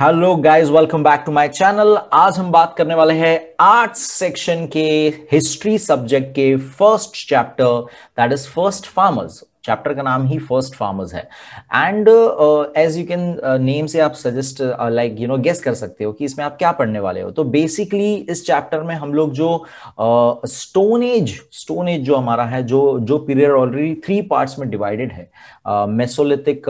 Hello guys welcome back to my channel आज हम बात करने वाले हैं आर्ट्स सेक्शन के हिस्ट्री सब्जेक्ट के first chapter that is first farmers chapter का नाम ही फर्स्ट फार्मर्स है and as you can name से आप suggest like you know guess कर सकते हो कि इसमें आप क्या पढ़ने वाले हो तो बेसिकली इस चैप्टर में हम लोग जो स्टोन एज स्टोन एज जो हमारा है जो जो पीरियड ऑलरेडी थ्री पार्ट्स में डिवाइडेड है Mesolithic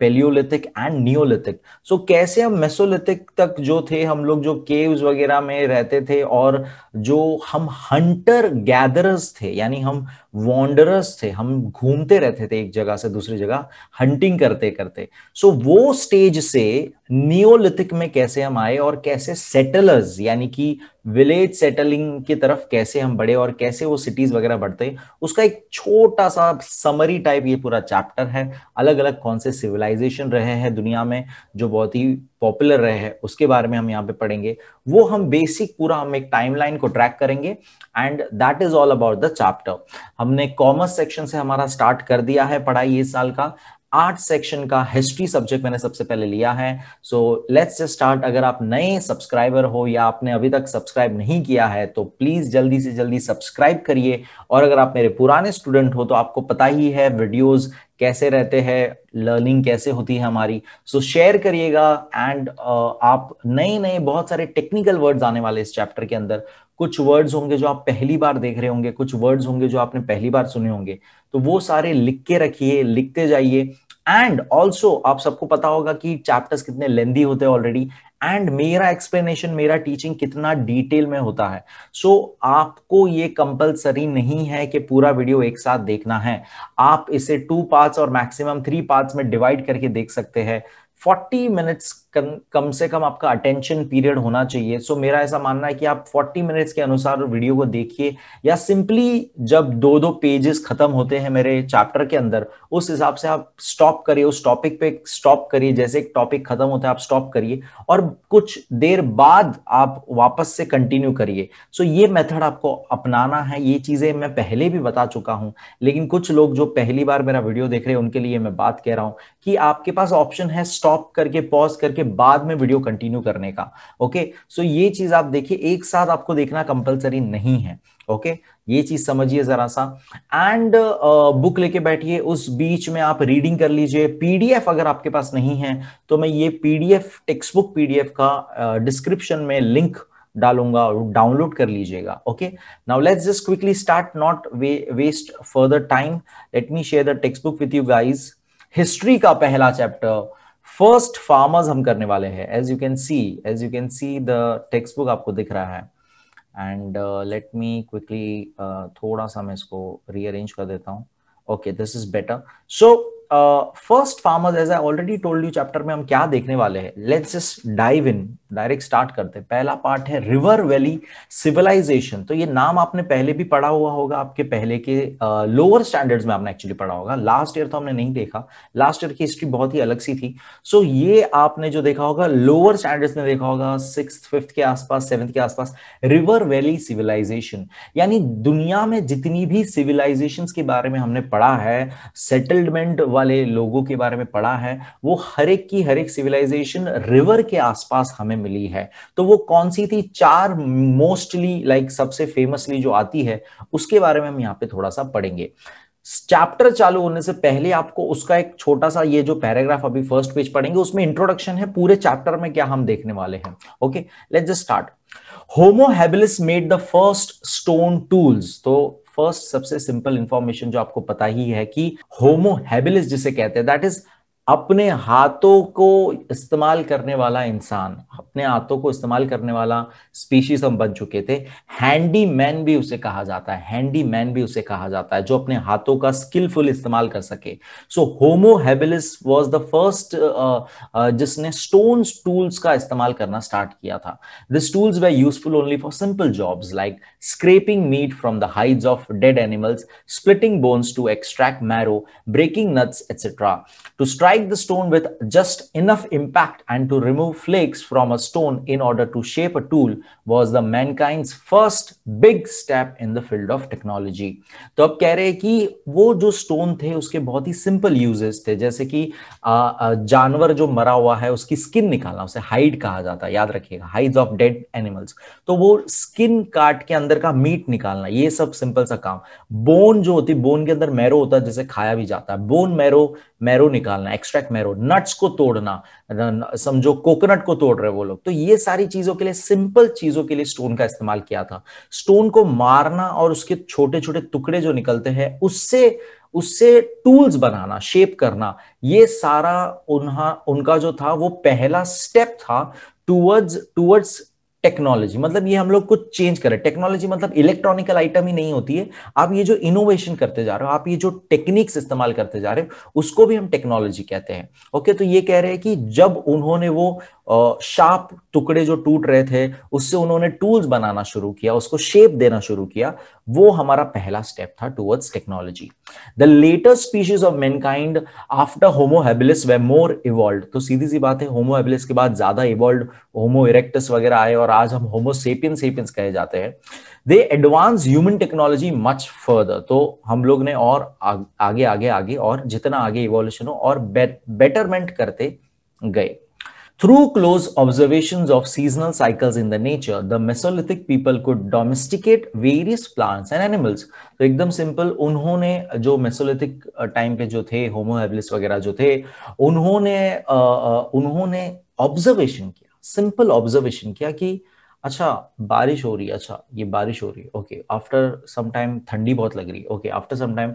Palaeolithic and Neolithic so कैसे हम मेसोलिथिक तक जो थे हम लोग जो केव्स वगैरह में रहते थे और uh, जो हम हंटर गैदरर्स थे यानी हम वॉन्डरर्स थे हम घूमते रहते थे एक जगह से दूसरी जगह हंटिंग करते करते सो so, वो स्टेज से नियोलिथिक में कैसे हम आए और कैसे सेटलर्स यानी कि विलेज सेटलिंग की तरफ कैसे हम बढ़े और कैसे वो सिटीज वगैरह बढ़ते उसका एक छोटा सा समरी टाइप ये पूरा चैप्टर है अलग अलग कौन से सिविलाइजेशन रहे हैं दुनिया में जो बहुत ही पॉपुलर रहे हैं उसके बारे में हम यहाँ पे पढ़ेंगे वो हम बेसिक पूरा हम एक टाइम को ट्रैक करेंगे and that is all about the chapter हमने कॉमर्स सेक्शन से हमारा स्टार्ट कर दिया है पढ़ाई इस साल का आर्ट सेक्शन का हिस्ट्री सब्जेक्ट मैंने सबसे पहले लिया है सो लेट्स जस्ट स्टार्ट अगर आप नए सब्सक्राइबर हो या आपने अभी तक सब्सक्राइब नहीं किया है तो प्लीज जल्दी से जल्दी सब्सक्राइब करिए और अगर आप मेरे पुराने स्टूडेंट हो तो आपको पता ही है वीडियोस कैसे रहते हैं लर्निंग कैसे होती है हमारी सो शेयर करिएगा एंड uh, आप नए नए बहुत सारे टेक्निकल वर्ड्स आने वाले इस चैप्टर के अंदर कुछ वर्ड्स होंगे जो आप पहली बार देख रहे होंगे कुछ वर्ड्स होंगे जो आपने पहली बार सुने होंगे तो वो सारे लिख के रखिए लिखते जाइए एंड ऑल्सो आप सबको पता होगा कि चैप्टर्स कितने लेंदी होते हैं ऑलरेडी एंड मेरा एक्सप्लेनेशन मेरा टीचिंग कितना डिटेल में होता है सो so, आपको ये कंपलसरी नहीं है कि पूरा वीडियो एक साथ देखना है आप इसे टू पार्ट्स और मैक्सिमम थ्री पार्ट्स में डिवाइड करके देख सकते हैं 40 मिनट्स कम, कम से कम आपका अटेंशन पीरियड होना चाहिए सो so, मेरा ऐसा मानना है कि आप 40 मिनट्स के अनुसार वीडियो को देखिए या सिंपली जब दो दो पेजेस खत्म होते हैं मेरे चैप्टर के अंदर उस हिसाब से आप स्टॉप करिए उस टॉपिक पे स्टॉप करिए जैसे एक टॉपिक खत्म होता है आप स्टॉप करिए और कुछ देर बाद आप वापस से कंटिन्यू करिए सो so, ये मेथड आपको अपनाना है ये चीजें मैं पहले भी बता चुका हूं लेकिन कुछ लोग जो पहली बार मेरा वीडियो देख रहे हैं उनके लिए मैं बात कह रहा हूं कि आपके पास ऑप्शन है स्टॉप करके पॉज करके करके बाद में वीडियो कंटिन्यू करने का ओके सो ये चीज आप देखिए एक साथ आपको देखना कंपलसरी नहीं है ओके ये चीज समझिए जरा सा एंड बुक लेके बैठिए उस बीच में आप रीडिंग कर लीजिए पीडीएफ अगर आपके पास नहीं है तो मैं ये पीडीएफ टेक्स्ट बुक पीडीएफ का डिस्क्रिप्शन में लिंक डालूंगा और डाउनलोड कर लीजिएगा okay now let's just quickly start not waste further time let me share the text book with you guys history का पहला चैप्टर फर्स्ट फार्मर्स हम करने वाले हैं as you can see as you can see the text book आपको दिख रहा है एंड लेट मी क्विकली थोड़ा सा मैं इसको रीअरेंज कर देता हूँ okay this is better so first farmers as I already told you chapter में हम क्या देखने वाले हैं let's just dive in direct start करते हैं पहला पार्ट है रिवर वैली सिविलाइजेशन तो ये नाम आपने पहले भी पढ़ा हुआ होगा आपके पहले के लोअर uh, स्टैंडर्ड्स में आपने एक्चुअली पढ़ा होगा लास्ट ईयर तो हमने नहीं देखा लास्ट ईयर की हिस्ट्री बहुत ही अलग सी थी सो so, ये आपने जो देखा होगा लोअर स्टैंडर्ड्स में देखा होगा सिक्स फिफ्थ के आसपास सेवंथ के आसपास रिवर वैली सिविलाइजेशन यानी दुनिया में जितनी भी सिविलाइजेशन के बारे में हमने पढ़ा है सेटलमेंट वाले लोगों के बारे में पढ़ा है वो हर एक की हर एक सिविलाइजेशन रिवर के आसपास हमें हमें मिली है तो वो कौन सी थी चार मोस्टली लाइक like, सबसे फेमसली जो आती है उसके बारे में हम यहाँ पे थोड़ा सा पढ़ेंगे चैप्टर चालू होने से पहले आपको उसका एक छोटा सा ये जो पैराग्राफ अभी फर्स्ट पेज पढ़ेंगे उसमें इंट्रोडक्शन है पूरे चैप्टर में क्या हम देखने वाले हैं okay let just start homo habilis made the first stone tools तो फर्स्ट सबसे सिंपल इंफॉर्मेशन जो आपको पता ही है कि होमो हैबिलिस जिसे कहते हैं दैट इज अपने हाथों को इस्तेमाल करने वाला इंसान अपने हाथों को इस्तेमाल करने वाला स्पीशीज हम बन चुके थे हैंडीमैन भी उसे कहा जाता है हैंडीमैन भी उसे कहा जाता है जो अपने हाथों का स्किलफुल इस्तेमाल कर सके so homo habilis the first जिसने स्टोन टूल्स का इस्तेमाल करना स्टार्ट किया था this tools they useful only for simple jobs like scraping meat from the hides of dead animals splitting bones to extract marrow breaking nuts etcetera to strike strike the stone with just enough impact and to remove flakes from a stone in order to shape a tool was the mankind's first big step in the field of technology. तो अब कह रहे हैं कि वो जो stone थे उसके बहुत ही simple uses थे जैसे कि जानवर जो मरा हुआ है उसकी skin निकालना उसे हाइड कहा जाता है याद रखिएगा हाइड्स ऑफ डेड एनिमल्स तो वो स्किन काट के अंदर का मीट निकालना ये सब सिंपल सा काम बोन जो होती बोन के अंदर मैरो होता है जैसे खाया भी जाता है बोन मैरो मैरो निकालना एक्सट्रैक्ट मैरो नट्स को तोड़ना समझो कोकोनट को तोड़ रहे वो लोग तो ये सारी चीजों के लिए सिंपल चीजों के लिए स्टोन का इस्तेमाल किया था स्टोन को मारना और उसके छोटे छोटे टुकड़े जो निकलते हैं उससे उससे टूल्स बनाना शेप करना ये सारा उनका जो था वो पहला स्टेप था टूवर्ड्स टूवर्ड्स टेक्नोलॉजी मतलब ये हम लोग कुछ चेंज करें टेक्नोलॉजी मतलब इलेक्ट्रॉनिकल आइटम ही नहीं होती है आप ये जो इनोवेशन करते जा रहे हो आप ये जो टेक्निक्स इस्तेमाल करते जा रहे हो उसको भी हम टेक्नोलॉजी कहते हैं ओके तो ये कह रहे हैं कि जब उन्होंने वो शार्प टुकड़े जो टूट रहे थे उससे उन्होंने टूल्स बनाना शुरू किया उसको शेप देना शुरू किया वो हमारा पहला स्टेप था towards technology the latest species of mankind after homo habilis they more evolve तो सीधी सी बात है होमोहेबिलिस के बाद ज्यादा इवॉल्व होमो इरेक्टस वगैरह आए और आज हम होमोसेपियन सेपियंस कहे जाते हैं they advance human technology much further तो हम लोग ने और आगे आगे आगे और जितना आगे इवोल्यूशन हो और बेटरमेंट करते गए Through close observations of seasonal cycles in the nature, the Mesolithic people could domesticate various plants and animals. तो एकदम सिंपल उन्होंने जो मेसोलिथिक टाइम पे जो थे होमो एबलिस वगैरह जो थे उन्होंने उन्होंने ऑब्जर्वेशन किया सिंपल ऑब्जर्वेशन किया कि uh, अच्छा बारिश हो रही है अच्छा ये बारिश हो रही है ओके आफ्टर सम टाइम ठंडी बहुत लग रही है okay after some time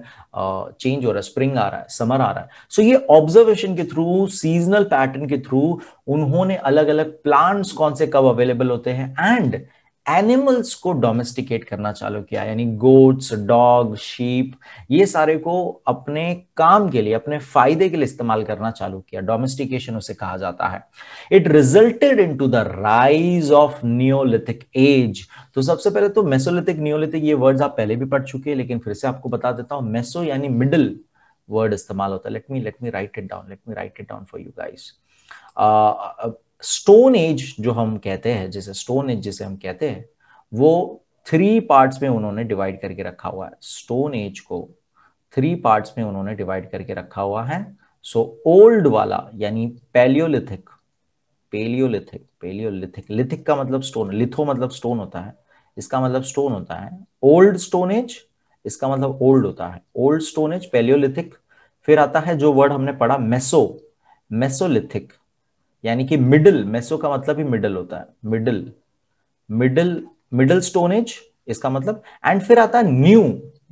change हो रहा है स्प्रिंग आ रहा है समर आ रहा है सो so, ये ऑब्जर्वेशन के थ्रू सीजनल पैटर्न के थ्रू उन्होंने अलग अलग प्लांट्स कौन से कब अवेलेबल होते हैं एंड एनिमल्स को डोमेस्टिकेट करना चालू किया यानी गोट्स डॉग शीप ये सारे को अपने काम के लिए अपने फायदे के लिए इस्तेमाल करना चालू किया डोमेस्टिकेशन उसे कहा जाता है it resulted in to the rise of Neolithic age तो सबसे पहले तो मेसोलिथिक न्योलिथिक ये वर्ड्स आप पहले भी पढ़ चुके हैं लेकिन फिर से आपको बता देता हूं मेसो यानी मिडिल वर्ड इस्तेमाल होता है let me let me write it down let me write it down for you guys stone age जो हम कहते हैं जैसे स्टोन एज जिसे हम कहते हैं वो थ्री पार्ट्स में उन्होंने डिवाइड करके रखा हुआ है स्टोन एज को थ्री पार्ट्स में उन्होंने डिवाइड करके रखा हुआ है सो so, ओल्ड वाला यानी पेलियोलिथिक पेलियोलिथिक पेलियोलिथिक लिथिक का मतलब स्टोन लिथो मतलब स्टोन होता है इसका मतलब स्टोन होता है ओल्ड स्टोन एज इसका मतलब ओल्ड होता है ओल्ड स्टोन एज पेलियोलिथिक फिर आता है जो वर्ड हमने पढ़ा मेसो मेसोलिथिक यानी कि मिडिल मेसो का मतलब ही मिडिल होता है middle middle middle stone age इसका मतलब एंड फिर आता है न्यू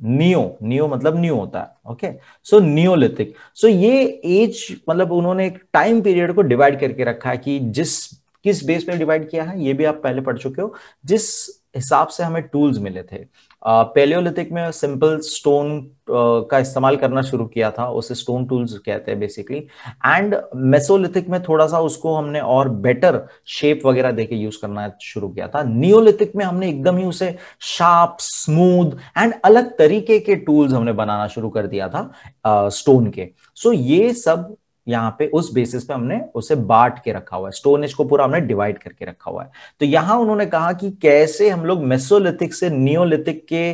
नियो नियो मतलब न्यू होता है ओके सो नियोलिथिक सो ये एज मतलब उन्होंने एक टाइम पीरियड को डिवाइड करके रखा है कि जिस किस बेस पे डिवाइड किया है ये भी आप पहले पढ़ चुके हो जिस हिसाब से हमें टूल्स मिले थे पेलियोलिथिक में सिंपल स्टोन का इस्तेमाल करना शुरू किया था उसे स्टोन टूल्स कहते हैं बेसिकली एंड मेसोलिथिक में थोड़ा सा उसको हमने और बेटर शेप वगैरह देके यूज करना शुरू किया था नियोलिथिक में हमने एकदम ही उसे शार्प स्मूथ एंड अलग तरीके के टूल्स हमने बनाना शुरू कर दिया था स्टोन के सो so ये सब यहाँ पे उस बेसिस पे हमने उसे बांट के रखा हुआ है स्टोन एज को पूरा हमने डिवाइड करके रखा हुआ है तो यहां उन्होंने कहा कि कैसे हम लोग मेसोलिथिक से नियोलिथिक के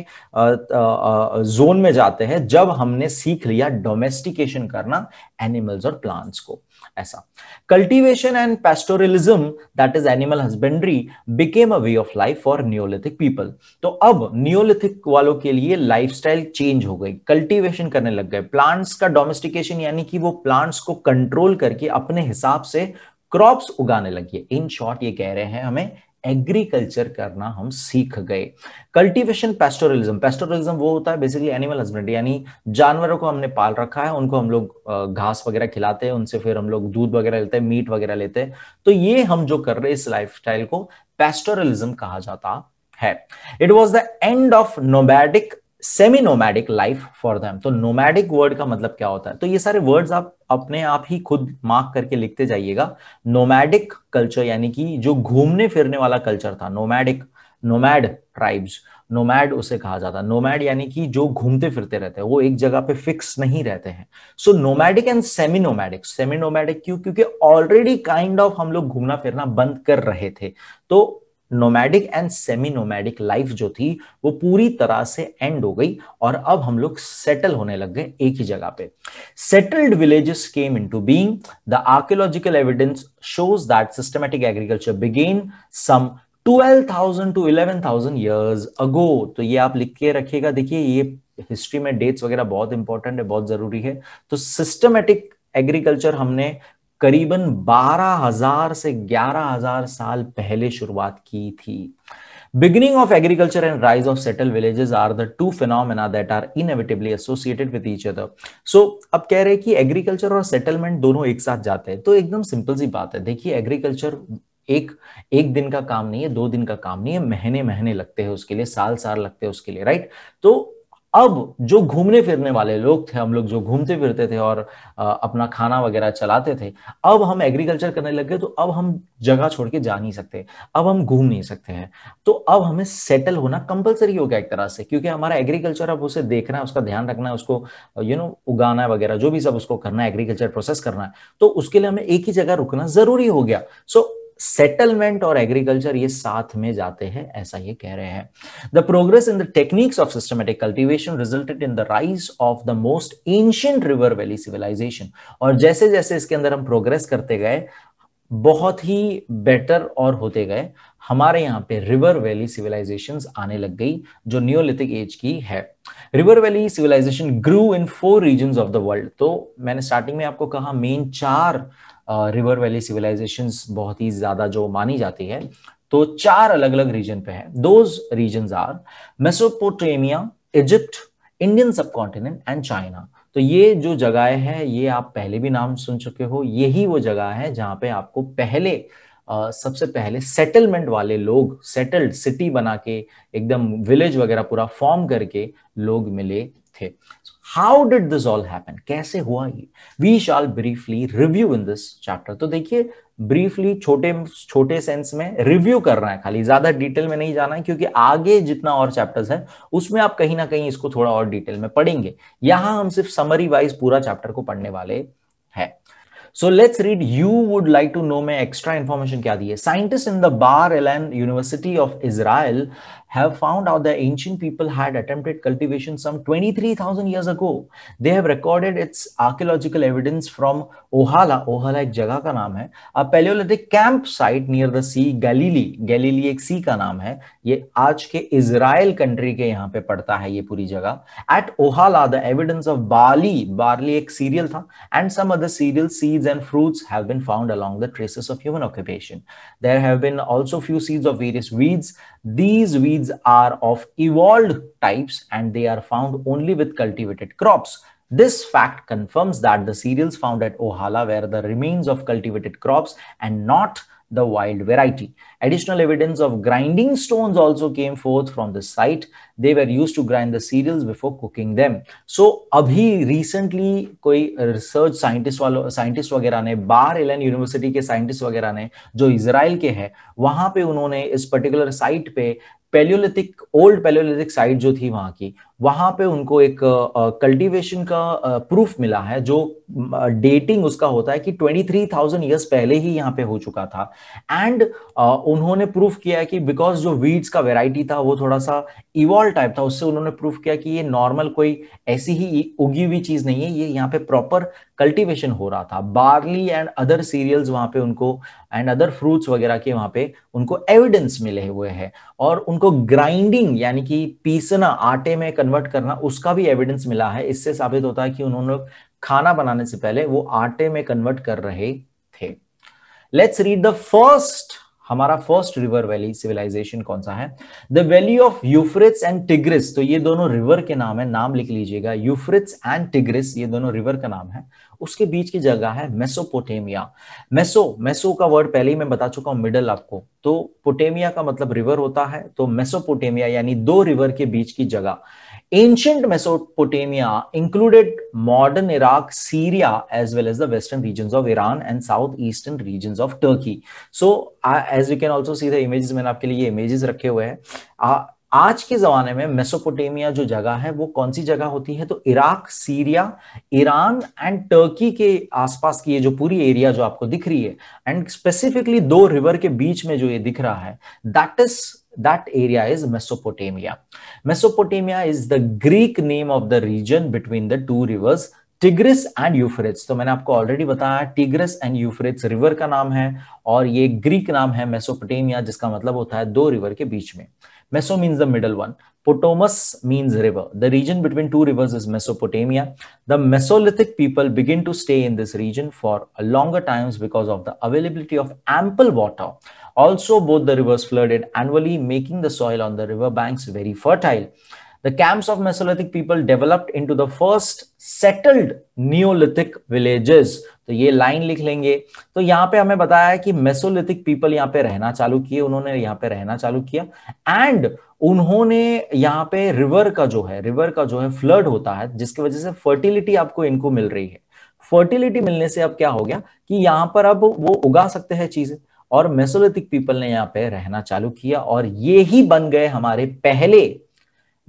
जोन में जाते हैं जब हमने सीख लिया डोमेस्टिकेशन करना एनिमल्स और प्लांट्स को ऐसा cultivation and pastorism that is animal husbandry became a way of life for Neolithic people तो अब न्योलिथिक वालों के लिए स्टाइल चेंज हो गई कल्टीवेशन करने लग गए प्लांट्स का डोमेस्टिकेशन यानी कि वो प्लांट्स को कंट्रोल करके अपने हिसाब से क्रॉप्स उगाने लगी इन शॉर्ट ये कह रहे हैं हमें एग्रीकल्चर करना हम सीख गए कल्टीवेशन पेस्टोरलिज्म पेस्टोरलिज्म वो होता है बेसिकली एनिमल हस्बेंड्री यानी जानवरों को हमने पाल रखा है उनको हम लोग घास वगैरह खिलाते हैं उनसे फिर हम लोग दूध वगैरह लेते हैं मीट वगैरह लेते हैं तो ये हम जो कर रहे हैं इस लाइफ को पेस्टोरलिज्म कहा जाता है it was the end of nomadic semi nomadic life for them तो नोमैडिक वर्ड का मतलब क्या होता है तो ये सारे वर्ड्स आप अपने आप ही खुद मार्क करके लिखते जाइएगा नोमैडिक कल्चर यानी कि जो घूमने फिरने वाला कल्चर था नोमैडिक नोमैड ट्राइब्स नोमैड उसे कहा जाता है नोमैड यानी कि जो घूमते फिरते रहते हैं वो एक जगह पे फिक्स नहीं रहते हैं so nomadic and semi nomadic semi nomadic क्यों क्योंकि ऑलरेडी काइंड ऑफ हम लोग घूमना फिरना बंद कर रहे थे तो nomadic and semi nomadic life जो थी वो पूरी तरह से एंड हो गई और अब हम लोग सेटल होने लग गए एक ही जगह पे settled villages came into being the archaeological evidence shows that systematic agriculture began some 12,000 to 11,000 years ago तो ये आप लिख के रखिएगा देखिए ये हिस्ट्री में डेट्स वगैरह बहुत इंपॉर्टेंट है बहुत जरूरी है तो सिस्टमेटिक एग्रीकल्चर हमने करीबन 12,000 से 11,000 साल पहले शुरुआत की थी Beginning of agriculture and rise of settled villages are the two phenomena that are inevitably associated with each other so अब कह रहे हैं कि एग्रीकल्चर और सेटलमेंट दोनों एक साथ जाते हैं तो एकदम सिंपल सी बात है देखिए एग्रीकल्चर एक एक दिन का काम नहीं है दो दिन का काम नहीं है महीने महीने लगते हैं उसके लिए साल साल लगते हैं उसके लिए राइट तो अब जो घूमने फिरने वाले लोग थे हम लोग जो घूमते फिरते थे और अपना खाना वगैरह चलाते थे अब हम एग्रीकल्चर करने लग गए तो अब हम जगह छोड़ के जा नहीं सकते अब हम घूम नहीं सकते हैं तो अब हमें सेटल होना कंपलसरी हो गया एक तरह से क्योंकि हमारा एग्रीकल्चर अब उसे देखना है उसका ध्यान रखना है उसको यू नो उगाना है वगैरह जो भी सब उसको करना है एग्रीकल्चर प्रोसेस करना है तो उसके लिए हमें एक ही जगह रुकना जरूरी हो गया सो सेटलमेंट और एग्रीकल्चर ये साथ में जाते हैं ऐसा ये कह रहे हैं the progress in the techniques of systematic cultivation resulted in the rise of the most ancient river valley civilization और जैसे जैसे इसके अंदर हम प्रोग्रेस करते गए बहुत ही बेटर और होते गए हमारे यहाँ पे रिवर वैली सिविलाइजेशंस आने लग गई जो न्योलिथिक एज की है river valley civilization grew in four region of the world तो मैंने स्टार्टिंग में आपको कहा मेन चार रिवर वैली सिविलाइजेशन बहुत ही ज्यादा जो मानी जाती है तो चार अलग अलग रीजन पे है those region are Mesopotamia Egypt Indian subcontinent and China तो ये जो जगह है ये आप पहले भी नाम सुन चुके हो यही वो जगह है जहां पे आपको पहले आ, सबसे पहले सेटलमेंट वाले लोग सेटल्ड सिटी बना के एकदम विलेज वगैरह पूरा फॉर्म करके लोग मिले थे how did this all happen कैसे हुआ ये we shall briefly review in this chapter तो देखिए ब्रीफली छोटे छोटे सेंस में रिव्यू करना है खाली ज्यादा डिटेल में नहीं जाना है क्योंकि आगे जितना और चैप्टर्स है उसमें आप कहीं ना कहीं इसको थोड़ा और डिटेल में पढ़ेंगे यहां हम सिर्फ समरी वाइज पूरा चैप्टर को पढ़ने वाले हैं so let's read you would like to know मैं एक्स्ट्रा इन्फॉर्मेशन क्या दी है scientist in the Bar Ilan University of Israel have found out that ancient people had attempted cultivation some 23,000 years ago. They have recorded its archaeological evidence from Ohala. Ohala एक a का नाम Paleolithic campsite near the sea Galilee. Galilee a sea का नाम है ये आज के country country के यहाँ पे पड़ता है ये पूरी At Ohala, the evidence of barley, barley एक cereal था and some other cereal seeds and fruits have been found along the traces of human occupation. There have been also few seeds of various weeds these weeds are of evolved types and they are found only with cultivated crops. This fact confirms that the cereals found at Ohala were the remains of cultivated crops and not the wild variety. Additional evidence of grinding stones also came forth from the site. They were used to grind the cereals before cooking them. So अभी recently कोई research scientist वालों scientist वगैरह ने Bar Ilan university के scientist वगैरह ने जो Israel के हैं वहां पे उन्होंने इस particular site पे पेलियोलिथिक ओल्ड पेलियोलिथिक साइट जो थी वहां की वहां पे उनको एक कल्टीवेशन का प्रूफ मिला है जो डेटिंग उसका होता है कि 23,000 इयर्स पहले ही यहाँ पे हो चुका था एंड uh, उन्होंने प्रूफ किया कि बिकॉज जो वीड्स का वेराइटी था वो थोड़ा सा इवॉल्व टाइप था उससे उन्होंने प्रूफ किया कि ये नॉर्मल कोई ऐसी ही उगी हुई चीज नहीं है ये यहाँ पे प्रॉपर कल्टीवेशन हो रहा था बार्ली एंड अदर सीरियल्स वहां पे उनको एंड अदर फ्रूट्स वगैरह के वहां पे उनको एविडेंस मिले हुए हैं और उनको ग्राइंडिंग यानी कि पीसना आटे में कन्वर्ट करना उसका भी एविडेंस मिला है इससे साबित होता है कि उन्होंने खाना बनाने से पहले वो आटे में कन्वर्ट कर रहे थे लेट्स रीड द फर्स्ट हमारा फर्स्ट रिवर वैली सिविलाइजेशन कौन सा है the valley of Euphrates and Tigris तो ये दोनों रिवर के नाम है नाम लिख लीजिएगा यूफ्रिट्स एंड टिग्रिस ये दोनों रिवर का नाम है उसके बीच की जगह है मेसोपोटेमिया मेसो मेसो का वर्ड पहले ही मैं बता चुका हूं मिडल आपको तो पोटेमिया का मतलब रिवर होता है तो मेसोपोटेमिया यानी दो रिवर के बीच की जगह Ancient Mesopotamia included modern Iraq, Syria, as well as the western regions of Iran and southeastern regions of Turkey. So, uh, as you can also see the images, मैंने आपके लिए ये images रखे हुए हैं. Uh, आज के जमाने में मेसोपोटेमिया जो जगह है वो कौन सी जगह होती है तो Iraq Syria Iran and Turkey के आसपास की ये जो पूरी एरिया जो आपको दिख रही है एंड स्पेसिफिकली दो रिवर के बीच में जो ये दिख रहा है that is that area is Mesopotamia. Mesopotamia is the Greek name of the region between the two rivers Tigris and Euphrates तो मैंने आपको ऑलरेडी बताया टिग्रिस एंड यूफ्रेट्स रिवर का नाम है और ये ग्रीक नाम है मेसोपोटेमिया जिसका मतलब होता है दो रिवर के बीच में meso means the middle one potamos means river the region between two rivers is Mesopotamia the Mesolithic people begin to stay in this region for longer times because of the availability of ample water Also, both the rivers flooded annually, making the soil on the river banks very fertile. The camps of Mesolithic people developed into the first settled Neolithic villages. तो ये line लिख लेंगे तो यहाँ पे हमें बताया है कि मेसोलिथिक पीपल यहाँ पे रहना चालू किए उन्होंने यहाँ पे रहना चालू किया एंड उन्होंने यहाँ पे रिवर का जो है रिवर का जो है फ्लड होता है जिसकी वजह से फर्टिलिटी आपको इनको मिल रही है फर्टिलिटी मिलने से अब क्या हो गया कि यहाँ पर अब वो उगा सकते हैं चीजें और मेसोलिथिक पीपल ने यहाँ पे रहना चालू किया और ये ही बन गए हमारे पहले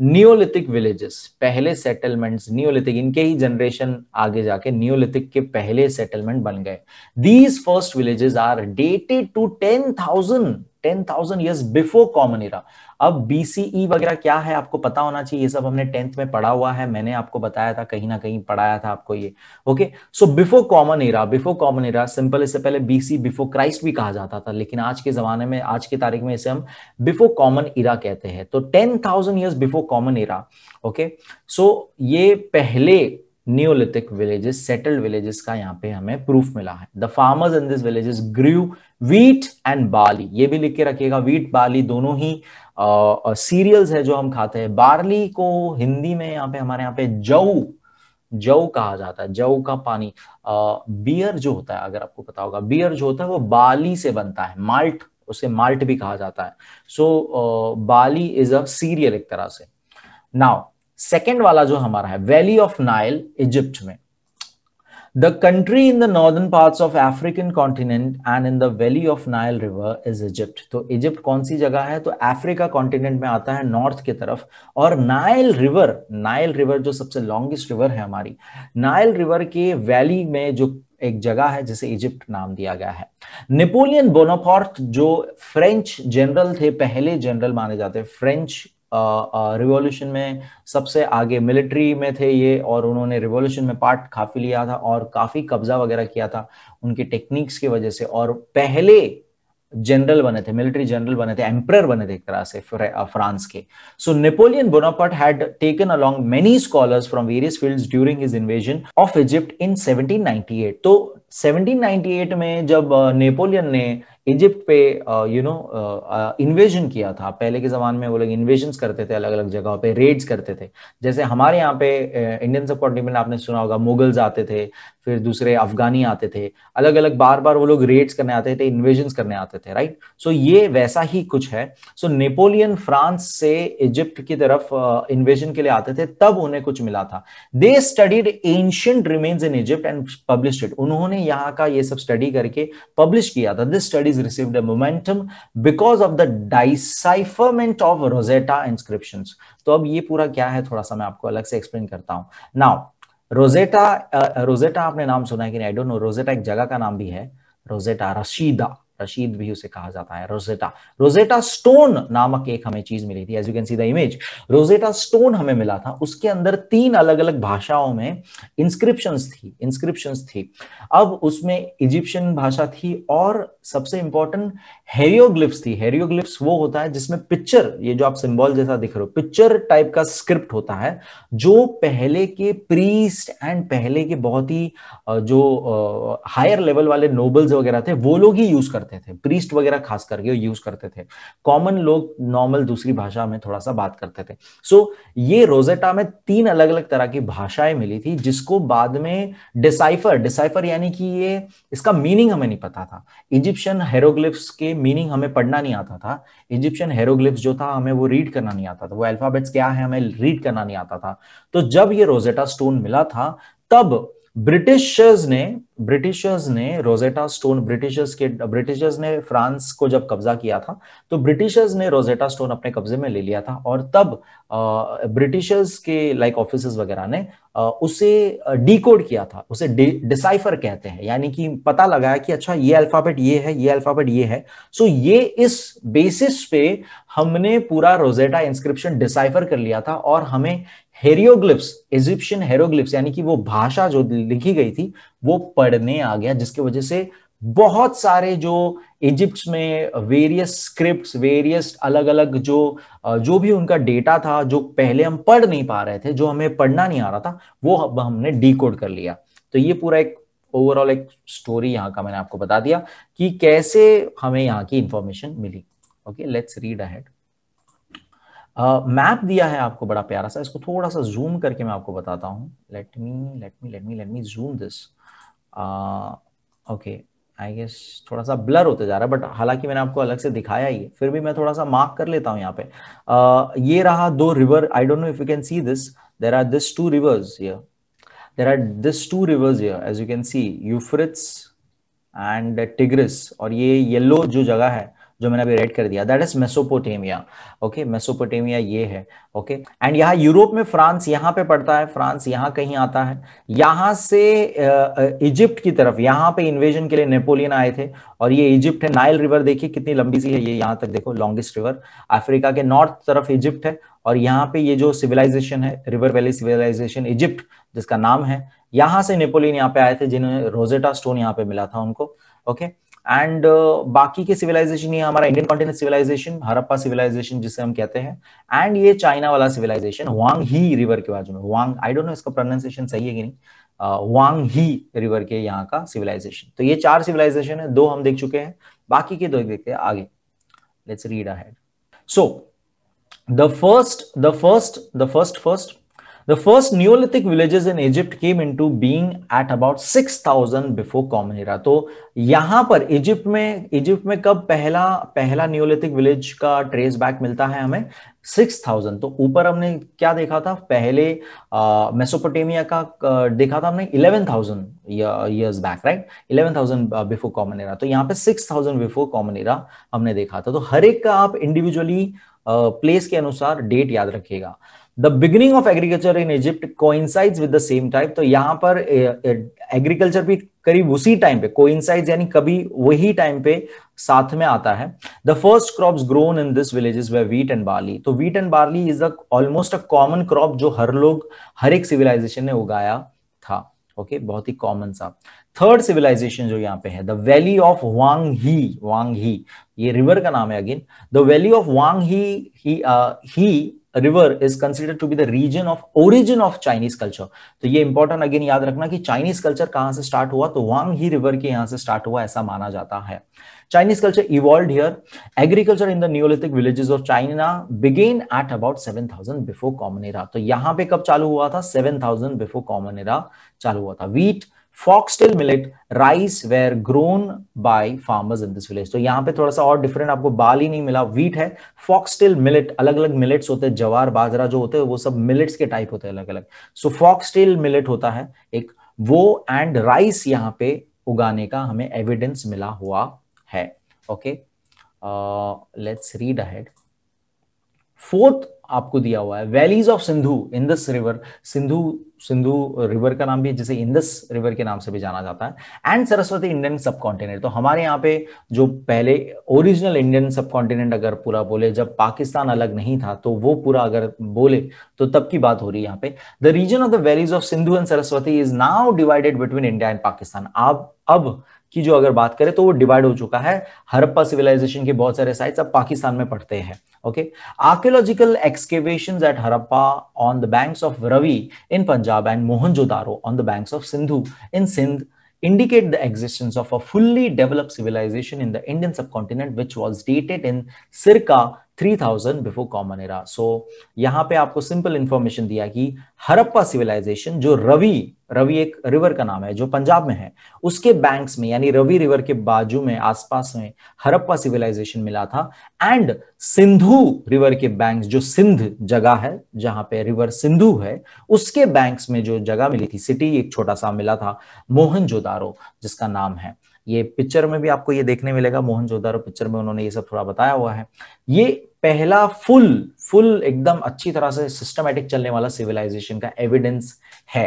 नियोलिथिक विलेजेस पहले सेटलमेंट्स नियोलिथिक इनके ही जनरेशन आगे जाके नियोलिथिक के पहले सेटलमेंट बन गए these first villages are dated to ten thousand ten thousand years before common era अब बीसीई e वगैरह क्या है आपको पता होना चाहिए ये सब हमने टेंथ में पढ़ा हुआ है मैंने आपको बताया था कहीं ना कहीं पढ़ाया था आपको ये okay so before common era before common era simple इससे पहले बीसी बिफोर क्राइस्ट भी कहा जाता था लेकिन आज के जमाने में आज की तारीख में इसे हम बिफोर कॉमन इरा कहते हैं तो ten thousand before common era okay so ये पहले नियोलिथिक विलेजेस सेटल्ड विलेजेस का यहाँ पे हमें प्रूफ मिला है the farmers in this villages grew wheat and barley ये भी लिख के रखिएगा वीट बाली दोनों ही सीरियल्स है जो हम खाते हैं बार्ली को हिंदी में यहाँ पे हमारे यहाँ पे जऊ जऊ कहा जाता है जऊ का पानी आ, बियर जो होता है अगर आपको पता होगा बियर जो होता है वो बाली से बनता है माल्ट उसे माल्ट भी कहा जाता है so so, uh, barley is a cereal एक तरह से नाउ सेकेंड वाला जो हमारा है वैली ऑफ नाइल इजिप्ट में the country in the northern parts of African continent and in the valley of Nile river is Egypt तो Egypt कौन सी जगह है तो अफ्रीका कॉन्टिनेंट में आता है नॉर्थ की तरफ और नाइल रिवर नाइल रिवर जो सबसे लॉन्गेस्ट रिवर है हमारी नाइल रिवर के वैली में जो एक जगह है जिसे इजिप्ट नाम दिया गया है नेपोलियन बोनापार्ट जो फ्रेंच जनरल थे पहले जनरल माने जाते फ्रेंच रिवॉल्यूशन में सबसे आगे मिलिट्री में थे ये और उन्होंने रिवॉल्यूशन में पार्ट काफ़ी लिया था और काफ़ी कब्जा वगैरह किया था उनके टेक्निक्स की वजह से और पहले जनरल बने थे मिलिट्री जनरल बने थे एम्प्रर बने थे एक तरह से फ्रांस के so Napoleon Bonaparte had taken along many scholars from various fields during his invasion of Egypt in 1798 तो 1798 में जब नेपोलियन ने इजिप्ट पे यू नो इन्वेजन किया था पहले के ज़माने में वो लोग इन्वेजन करते थे अलग अलग जगह पे रेड्स करते थे जैसे हमारे यहाँ पे इंडियन सब कॉन्टिनेंट आपने सुना होगा मुगल्स आते थे फिर दूसरे अफगानी आते थे अलग अलग बार बार वो लोग रेड्स करने आते थे इन्वेजन करने आते थे राइट सो ये वैसा ही कुछ है सो नेपोलियन फ्रांस से इजिप्ट की तरफ इन्वेजन के लिए आते थे तब उन्हें कुछ मिला था they studied ancient remains in Egypt and publish उन्होंने यहाँ का ये सब स्टडी करके पब्लिश किया था this studies received a momentum because of the decipherment of Rosetta inscriptions. तो अब ये पूरा क्या है थोड़ा सा मैं आपको अलग से एक्सप्लेन करता हूं नाउ रोजेटा रोजेटा आपने नाम सुना है कि आई डोंट नो रोजेटा एक जगह का नाम भी है रोजेटा रशीदा रशीद भी उसे कहा जाता है रोजेटा रोजेटा स्टोन नामक एक हमें चीज मिली थी as you can see the image Rosetta stone हमें मिला था उसके अंदर तीन अलग अलग भाषाओं में इंस्क्रिप्शन थी इंस्क्रिप्शन थी अब उसमें इजिप्शियन भाषा थी और सबसे इंपॉर्टेंट हेरियोग्लिप्स थी हेरियोग्लिप्स वो होता है जिसमें पिक्चर ये जो आप सिंबल जैसा दिख रहे हो पिक्चर टाइप का स्क्रिप्ट होता है जो पहले के प्रीस्ट एंड पहले के बहुत ही जो हायर लेवल वाले नोबल्स वगैरह थे वो लोग ही यूज करते थे प्रीस्ट वगैरह खास करके यूज करते थे कॉमन लोग नॉर्मल दूसरी भाषा में थोड़ा सा बात करते थे सो so, ये रोजेटा में तीन अलग अलग तरह की भाषाएं मिली थी जिसको बाद में डिसाइफर डिसाइफर यानी कि ये इसका मीनिंग हमें नहीं पता था इजिप्शियन हेरोग्लिप्स के मीनिंग हमें पढ़ना नहीं आता था इजिप्शियन हेरोग्लिप्स जो था हमें वो रीड करना नहीं आता था वो अल्फाबेट्स क्या है हमें रीड करना नहीं आता था तो जब ये रोजेटा स्टोन मिला था तब ब्रिटिशर्स ने ब्रिटिशर्स ने रोजेटा स्टोन ब्रिटिशर्स के ब्रिटिशर्स ने फ्रांस को जब कब्जा किया था तो ब्रिटिशर्स ने रोजेटा स्टोन अपने कब्जे में ले लिया था और तब ब्रिटिशर्स के लाइक ऑफिस वगैरह ने आ, उसे डिकोड किया था उसे डिसाइफर कहते हैं यानी कि पता लगाया कि अच्छा ये अल्फाबेट ये है ये अल्फाबेट ये है सो ये इस बेसिस पे हमने पूरा रोजेटा इंस्क्रिप्शन डिसाइफर कर लिया था और हमें हेरियोग्लिप्स इजिप्शियन हेरोग्लिप्स यानी कि वो भाषा जो लिखी गई थी वो पढ़ने आ गया जिसकी वजह से बहुत सारे जो इजिप्ट में वेरियस स्क्रिप्ट्स वेरियस अलग अलग जो जो भी उनका डेटा था जो पहले हम पढ़ नहीं पा रहे थे जो हमें पढ़ना नहीं आ रहा था वो हमने डी कर लिया तो ये पूरा एक ओवरऑल एक स्टोरी यहाँ का मैंने आपको बता दिया कि कैसे हमें यहाँ की इंफॉर्मेशन मिली okay let's read ahead map दिया है आपको बड़ा प्यारा सा इसको थोड़ा सा जूम करके मैं आपको बताता हूँ let me let me let me let me zoom this okay I guess थोड़ा सा ब्लर होते जा रहा है बट हालांकि मैंने आपको अलग से दिखाया ही है फिर भी मैं थोड़ा सा मार्क कर लेता हूँ यहाँ पे uh, ये रहा दो river I don't know if you can see this there are this two rivers here there are this two rivers here as you can see Euphrates and Tigris और ये येलो जो जगह है जो मैंने अभी रेड कर दिया that is Mesopotamia okay Mesopotamia ये है ओके एंड यहाँ यूरोप में फ्रांस यहाँ पे पड़ता है फ्रांस यहाँ कहीं आता है यहाँ से इजिप्ट की तरफ यहाँ पे इन्वेजन के लिए नेपोलियन आए थे और ये इजिप्ट है नाइल रिवर देखिए कितनी लंबी सी है ये यहाँ तक देखो लॉन्गेस्ट रिवर अफ्रीका के नॉर्थ तरफ इजिप्ट है और यहाँ पे ये जो सिविलाइजेशन है रिवर वैली सिविलाइजेशन इजिप्ट जिसका नाम है यहां से नेपोलियन यहाँ पे आए थे जिन्हें रोजेटा स्टोन यहाँ पे मिला था उनको ओके okay? एंड uh, बाकी के सिविलाइजेशन ये हमारा Indian continent civilization Harappa civilization जिसे हम कहते हैं एंड ये चाइना वाला सिविलाइजेशन वांग ही रिवर के बाजू में वांग आई डोंट नो इसका प्रोनाउंसिएशन सही है कि नहीं वांग ही रिवर के यहाँ का सिविलाइजेशन तो ये चार सिविलाइजेशन है दो हम देख चुके हैं बाकी के दो देखते हैं आगे let's read ahead so the first the first the first first The first Neolithic villages in Egypt came into being at about 6000 before Common Era. तो यहाँ पर इजिप्ट में इजिप्ट में कब पहला पहला नियोलिथिक विलेज का ट्रेस बैक मिलता है हमें 6000 तो ऊपर हमने क्या देखा था पहले मेसोपोटेमिया का uh, देखा था हमने 11000 years back right 11000 before common era तो यहाँ पे 6000 बिफोर कॉमन एरा हमने देखा था तो हर एक का आप इंडिविजुअली प्लेस uh, के अनुसार डेट याद रखिएगा the beginning of agriculture in Egypt coincides with the same time तो यहां पर एग्रीकल्चर भी करीब उसी टाइम पे कोइंसाइड्स यानी कभी वही टाइम पे साथ में आता है the first crop grown in this village wheat and barley तो wheat and barley is almost a common crop जो हर लोग हर एक सिविलाइजेशन ने उगाया था ओके okay, बहुत ही कॉमन सा थर्ड सिविलाइजेशन जो यहाँ पे है the valley of Wang He Wang He ये रिवर का नाम है again the valley of Wang He He river is consider to be the region of origin of Chinese culture तो ये इंपॉर्टेंट अगेन याद रखना कि चाइनीज कल्चर कहां से स्टार्ट हुआ तो वांग ही रिवर के यहां से स्टार्ट हुआ ऐसा माना जाता है Chinese culture evolve here agriculture in the Neolithic villages of China began at about 7000 before common era तो यहां पे कब चालू हुआ था 7000 बिफोर कॉमन एरा चालू हुआ था wheat foxtail millet rice were grown by farmers in this village तो यहाँ पे थोड़ा सा और डिफरेंट आपको बाल ही नहीं मिला वीट है फॉक्सटेल मिलेट अलग अलग मिलेट्स होते हैं जवार बाजरा जो होते हैं वो सब मिलेट्स के टाइप होते हैं अलग अलग सो फॉक्सटेल मिलेट होता है एक वो एंड राइस यहाँ पे उगाने का हमें एविडेंस मिला हुआ है okay let's read ahead fourth आपको दिया हुआ है valleys of Sindhu Indus river Sindhu Sindhu river का नाम भी जिसे इंदस रिवर के नाम से भी जाना जाता है and Saraswati Indian subcontinent तो हमारे यहाँ पे जो पहले ओरिजिनल इंडियन सब कॉन्टिनेंट अगर पूरा बोले जब पाकिस्तान अलग नहीं था तो वो पूरा अगर बोले तो तब की बात हो रही है यहाँ पे the region of the valleys of Sindhu and Saraswati is now divided between India and Pakistan अब अब की जो अगर बात करें तो वो डिवाइड हो चुका है हरप्पा सिविलाइजेशन के बहुत सारे साइट्स अब पाकिस्तान में पड़ते हैं Okay. Archaeological excavations at Harappa on the banks of Ravi in Punjab and Mohenjo-daro on the banks of Sindhu in Sindh indicate the existence of a fully developed civilization in the Indian subcontinent, which was dated in circa 3000 before common era so यहाँ पे आपको simple information दिया कि Harappa civilisation जो रवि रवि एक river का नाम है जो पंजाब में है उसके बैंक्स में यानी रवि रिवर के बाजू में आसपास में हरप्पा सिविलाइजेशन मिला था एंड सिंधु रिवर के बैंक्स जो सिंध जगह है जहां पे रिवर सिंधु है उसके बैंक्स में जो जगह मिली थी सिटी एक छोटा सा मिला था जोदारो जिसका नाम है ये पिक्चर में भी आपको ये देखने मिलेगा जोदारो पिक्चर में उन्होंने ये सब थोड़ा बताया हुआ है ये पहला फुल फुल एकदम अच्छी तरह से सिस्टमेटिक चलने वाला सिविलाइजेशन का एविडेंस है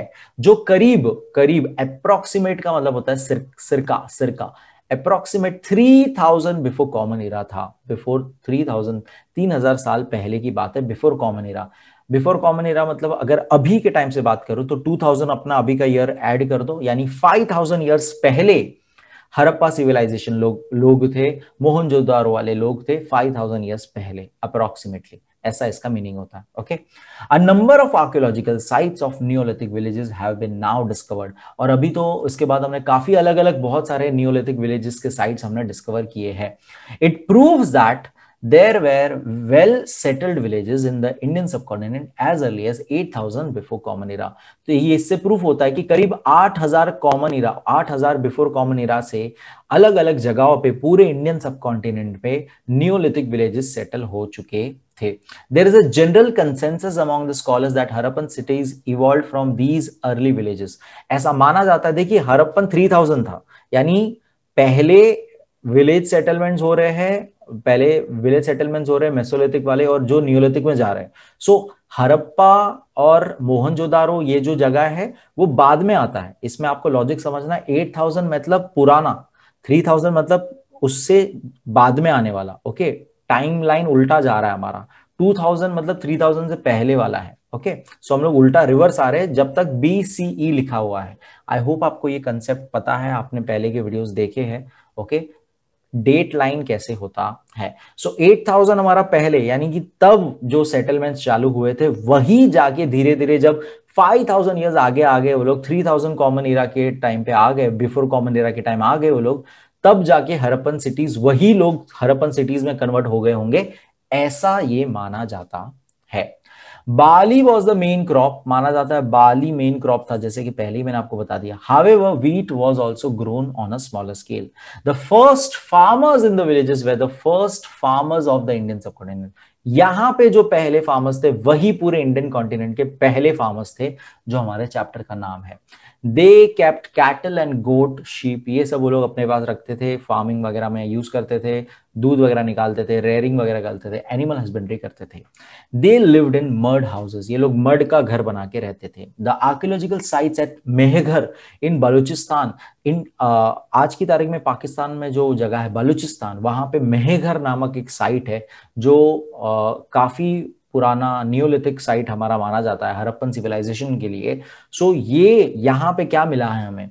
जो करीब करीब अप्रोक्सीमेट का मतलब होता है सिर, circa circa approximate thousand before common era था बिफोर थ्री थाउजेंड तीन हजार साल पहले की बात है before common era before common era मतलब अगर अभी के टाइम से बात करो तो टू थाउजेंड अपना अभी का ईयर एड कर दो यानी फाइव थाउजेंड ईयर्स पहले हरप्पा सिविलाइजेशन लोग लोग थे मोहनजोदारो वाले लोग थे 5000 ईयर्स पहले अप्रोक्सीमेटली ऐसा इसका मीनिंग होता है okay a number of archaeological sites of Neolithic villages have been now discovered और अभी तो उसके बाद हमने काफी अलग अलग बहुत सारे नियोलिथिक विलेजेस के साइट्स हमने डिस्कवर किए हैं it proves that There were well settled villages in the Indian subcontinent as early as 8000 before common era. तो ये इससे प्रूफ होता है कि करीब 8000 common era 8000 before common era से अलग अलग जगहों पे पूरे इंडियन सबकॉन्टिनेंट पे न्योलिथिक विलेजेस सेटल हो चुके थे there is a general consensus among the scholars that Harappan cities evolve from these early villages ऐसा माना जाता है देखिए हरप्पन 3000 था यानी पहले विलेज सेटलमेंट्स हो रहे हैं पहले विलेज सेटलमेंट्स हो रहे हैं मेसोलिथिक वाले और जो न्यूलिथिक में जा रहे हैं सो हरप्पा और मोहनजोदारो ये जो जगह है वो बाद में आता है इसमें आपको लॉजिक समझना एट थाउजेंड मतलब पुराना थ्री थाउजेंड मतलब उससे बाद में आने वाला ओके टाइम लाइन उल्टा जा रहा है हमारा टू थाउजेंड मतलब थ्री थाउजेंड से पहले वाला है ओके सो so हम लोग उल्टा रिवर्स आ रहे हैं जब तक बी सी ई लिखा हुआ है आई होप आपको ये कंसेप्ट पता है आपने पहले के वीडियोज देखे हैं ओके okay? डेट लाइन कैसे होता है सो so, 8000 हमारा पहले यानी कि तब जो सेटलमेंट्स चालू हुए थे वही जाके धीरे धीरे जब 5000 इयर्स आगे आ गए वो लोग 3000 कॉमन इरा के टाइम पे आ गए बिफोर कॉमन इरा के टाइम आ गए वो लोग तब जाके हरपन सिटीज वही लोग हरपन सिटीज में कन्वर्ट हो गए होंगे ऐसा ये माना जाता है barley was the main crop माना जाता है बाली मेन क्रॉप था जैसे कि पहले ही मैंने आपको बता दिया however wheat was also grown on a smaller scale the first farmers in the villages were the first farmers of the Indian subcontinent यहां पे जो पहले फार्मर्स थे वही पूरे इंडियन कॉन्टिनेंट के पहले फार्मर्स थे जो हमारे चैप्टर का नाम है they kept cattle and goat sheep ये सब वो लोग अपने पास रखते थे फार्मिंग वगैरह में यूज करते थे दूध वगैरह निकालते थे रेयरिंग वगैरह करते थे एनिमल हस्बेंड्री करते थे they lived in mud houses ये लोग मर्ड का घर बना के रहते थे the archaeological sites at Mehrgarh in Balochistan इन आज की तारीख में पाकिस्तान में जो जगह है बलूचिस्तान वहां पे मेहघर नामक एक साइट है जो आ, uh, काफी पुराना न्योलिथिक साइट हमारा माना जाता है हरप्पन सिविलाइजेशन के लिए सो so, ये यहाँ पे क्या मिला है हमें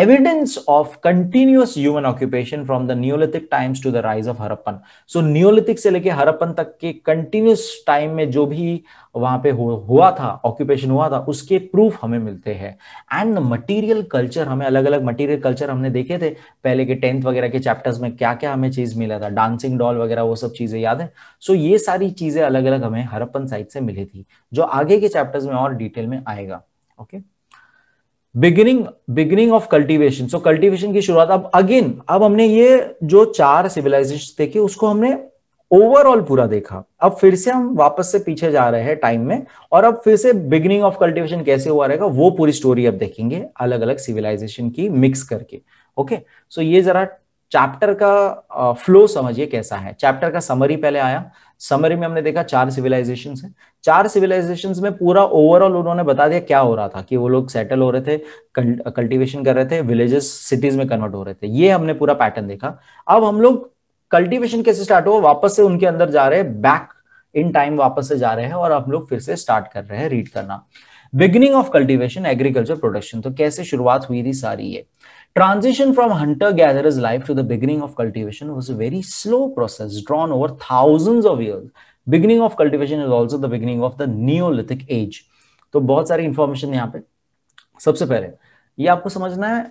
evidence of continuous human occupation from the neolithic times to the rise of harappan so neolithic से लेके हरप्पन तक के continuous time में जो भी वहां पे हो, हुआ था ऑक्यूपेशन हुआ था उसके प्रूफ हमें मिलते हैं एंड मटेरियल कल्चर हमें अलग अलग मटेरियल कल्चर हमने देखे थे पहले के टेंथ वगैरह के चैप्टर्स में क्या क्या हमें चीज मिला था डांसिंग डॉल वगैरह वो सब चीजें याद है सो so, ये सारी चीजें अलग अलग हमें हरप्पन साइड से मिली थी जो आगे के चैप्टर्स में और डिटेल में आएगा okay okay? Beginning beginning of cultivation so cultivation की शुरुआत अब अगेन अब हमने ये जो चार सिविलाइजेशन देखे उसको हमने ओवरऑल पूरा देखा अब फिर से हम वापस से पीछे जा रहे हैं टाइम में और अब फिर से बिगिनिंग ऑफ कल्टीवेशन कैसे हुआ रहेगा वो पूरी स्टोरी अब देखेंगे अलग अलग सिविलाइजेशन की मिक्स करके ओके सो ये जरा चैप्टर का फ्लो समझिए कैसा है चैप्टर का समरी पहले आया समरी में हमने देखा चार सिविलाइजेशन है चार सिविलाइजेशन में पूरा ओवरऑल उन्होंने बता दिया क्या हो रहा था कि वो लोग सेटल हो रहे थे कल्टीवेशन कर रहे थे विलेजेस सिटीज में कन्वर्ट हो रहे थे ये हमने पूरा पैटर्न देखा अब हम लोग कल्टीवेशन कैसे स्टार्ट हुआ वापस से उनके अंदर जा रहे हैं बैक इन टाइम वापस से जा रहे हैं और हम लोग फिर से स्टार्ट कर रहे हैं रीड करना beginning of cultivation agriculture production तो कैसे शुरुआत हुई थी सारी ये Transition from hunter-gatherer's life to the beginning of cultivation was a very slow process drawn over thousands of years. Beginning of cultivation is also the beginning of the Neolithic age. तो बहुत सारी इंफॉर्मेशन यहाँ पे सबसे पहले ये आपको समझना है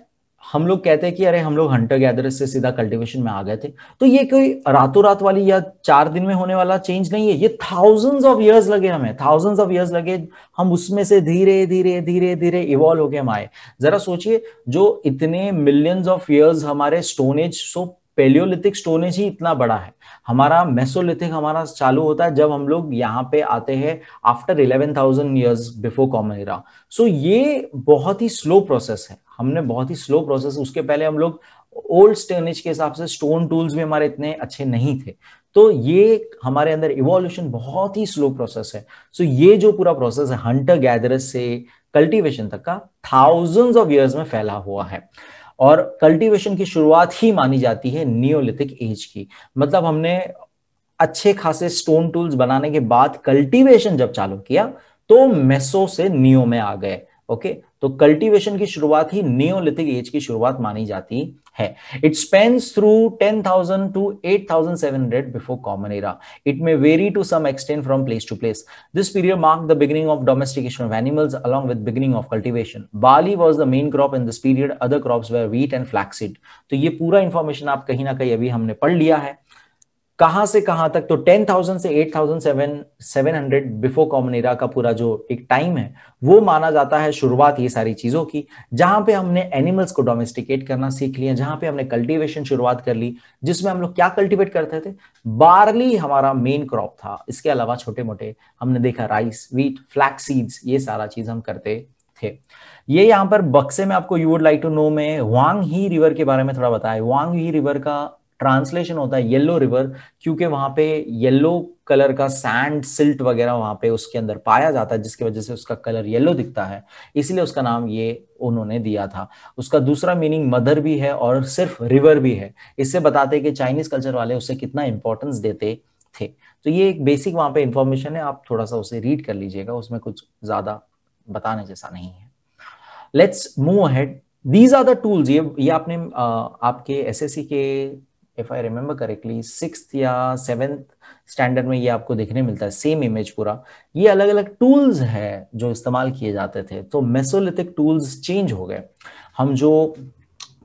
हम लोग कहते हैं कि अरे हम लोग हंटर गैदर से सीधा कल्टीवेशन में आ गए थे तो ये कोई रातों रात वाली या चार दिन में होने वाला चेंज नहीं है ये थाउजेंड्स ऑफ इयर्स लगे हमें थाउजेंड्स ऑफ इयर्स लगे हम उसमें से धीरे धीरे धीरे धीरे इवॉल्व होके हम आए जरा सोचिए जो इतने मिलियंस ऑफ इयर्स हमारे स्टोनेज सो पेलियोलिथिक स्टोनेज ही इतना बड़ा है हमारा मेसोलिथिक हमारा चालू होता है जब हम लोग यहाँ पे आते हैं after eleven thousand years before common era so ये बहुत ही स्लो प्रोसेस है हमने बहुत ही स्लो प्रोसेस उसके पहले हम लोग ओल्ड स्टेनेज के हिसाब से स्टोन टूल्स भी हमारे इतने अच्छे नहीं थे तो ये हमारे अंदर इवोल्यूशन बहुत ही स्लो प्रोसेस है सो so ये जो पूरा प्रोसेस है हंटर गैदर से कल्टीवेशन तक का थाउजेंड्स ऑफ इयर्स में फैला हुआ है और कल्टीवेशन की शुरुआत ही मानी जाती है नियोलिथिक एज की मतलब हमने अच्छे खासे स्टोन टूल्स बनाने के बाद कल्टीवेशन जब चालू किया तो मेसो से नियो में आ गए ओके तो कल्टीवेशन की शुरुआत ही नियोलिथिक एज की शुरुआत मानी जाती है it spans through 10,000 to 8,700 before common era it may vary to some extent from place to place this period mark the beginning of domestication of animals along with beginning of cultivation barley was the main crop in this period other crop were wheat and flaxseed तो ये पूरा information आप कहीं ना कहीं अभी हमने पढ़ लिया है कहां से कहां तक तो 10,000 से 8,700 बिफोर कॉमन एरा का पूरा जो एक टाइम है वो माना जाता है शुरुआत ये सारी चीजों की जहां पे हमने एनिमल्स को डोमेस्टिकेट करना सीख लिया जहां पे हमने कल्टीवेशन शुरुआत कर ली जिसमें हम लोग क्या कल्टीवेट करते थे बार्ली हमारा मेन क्रॉप था इसके अलावा छोटे मोटे हमने देखा राइस व्हीट फ्लैक्स ये सारा चीज हम करते थे ये यहाँ पर बक्से में आपको you would like to know में वांग ही रिवर के बारे में थोड़ा बताया वांग ही रिवर का ट्रांसलेशन होता है येलो रिवर क्योंकि वहां पे येलो कलर का सैंड सिल्ट वगैरह वहां पे उसके अंदर पाया जाता है जिसकी वजह से उसका कलर येलो दिखता है इसलिए उसका नाम ये उन्होंने दिया था उसका दूसरा मीनिंग मदर भी है और सिर्फ रिवर भी है इससे बताते कि चाइनीज कल्चर वाले उसे कितना इंपॉर्टेंस देते थे तो ये एक बेसिक वहां पे इंफॉर्मेशन है आप थोड़ा सा उसे रीड कर लीजिएगा उसमें कुछ ज्यादा बताने जैसा नहीं है let's move ahead these are the tools ये ये आपने आ, आपके एसएससी के if I remember correctly six या सेवेंथ स्टैंडर्ड में ये आपको देखने मिलता है सेम इमेज पूरा ये अलग अलग टूल्स है जो इस्तेमाल किए जाते थे तो मेसोलिथिक टूल्स चेंज हो गए हम जो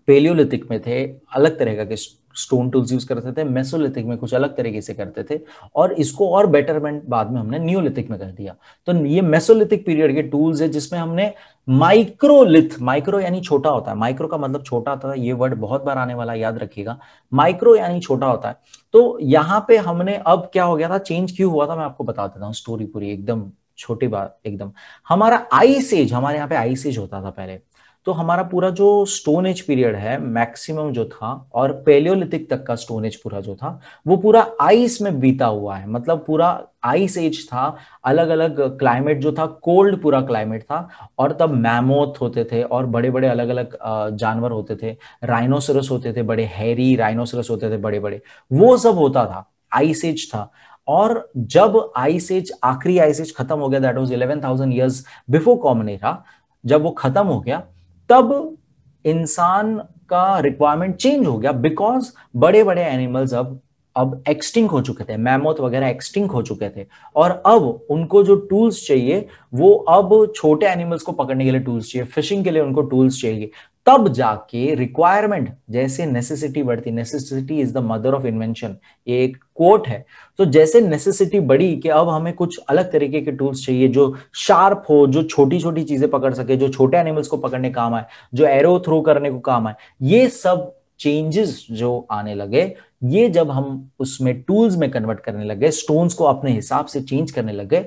पेलियोलिथिक में थे अलग तरह का स्टोन टूल्स यूज करते थे मेसोलिथिक में कुछ अलग तरीके से करते थे और इसको और बेटरमेंट बाद में हमने न्यूलिथिक में कर दिया तो ये मेसोलिथिक पीरियड के टूल्स है जिसमें हमने माइक्रोलिथ माइक्रो यानी छोटा होता है माइक्रो का मतलब छोटा होता है ये वर्ड बहुत बार आने वाला याद रखिएगा माइक्रो यानी छोटा होता है तो यहाँ पे हमने अब क्या हो गया था चेंज क्यों हुआ था मैं आपको बता देता हूँ स्टोरी पूरी एकदम छोटी बात एकदम हमारा आईसेज हमारे यहाँ पे आईसेज होता था पहले तो हमारा पूरा जो स्टोन एज पीरियड है मैक्सिमम जो था और पेलियोलिथिक तक का स्टोन एज पूरा जो था वो पूरा आइस में बीता हुआ है मतलब पूरा आइस एज था अलग अलग क्लाइमेट जो था कोल्ड पूरा क्लाइमेट था और तब मैमोथ होते थे और बड़े बड़े अलग अलग जानवर होते थे राइनोसरस होते थे बड़े हैरी राइनोसरस होते थे बड़े बड़े वो सब होता था आइस एज था और जब आइस एज आखिरी आइस एज खत्म हो गया that eleven thousand years before common era जब वो खत्म हो गया तब इंसान का रिक्वायरमेंट चेंज हो गया बिकॉज बड़े बड़े एनिमल्स अब अब एक्सटिंक हो चुके थे मैमोथ वगैरह एक्सटिंक हो चुके थे और अब उनको जो टूल्स चाहिए वो अब छोटे एनिमल्स को पकड़ने के लिए टूल्स चाहिए फिशिंग के लिए उनको टूल्स चाहिए तब जाके रिक्वायरमेंट जैसे नेसेसिटी बढ़ती necessity is the mother of invention ये एक कोट है तो जैसे नेसेसिटी बढ़ी कि अब हमें कुछ अलग तरीके के टूल्स चाहिए जो शार्प हो जो छोटी छोटी चीजें पकड़ सके जो छोटे एनिमल्स को पकड़ने काम आए जो एरो थ्रो करने को काम आए ये सब चेंजेस जो आने लगे ये जब हम उसमें टूल्स में कन्वर्ट करने लगे स्टोन्स को अपने हिसाब से चेंज करने लगे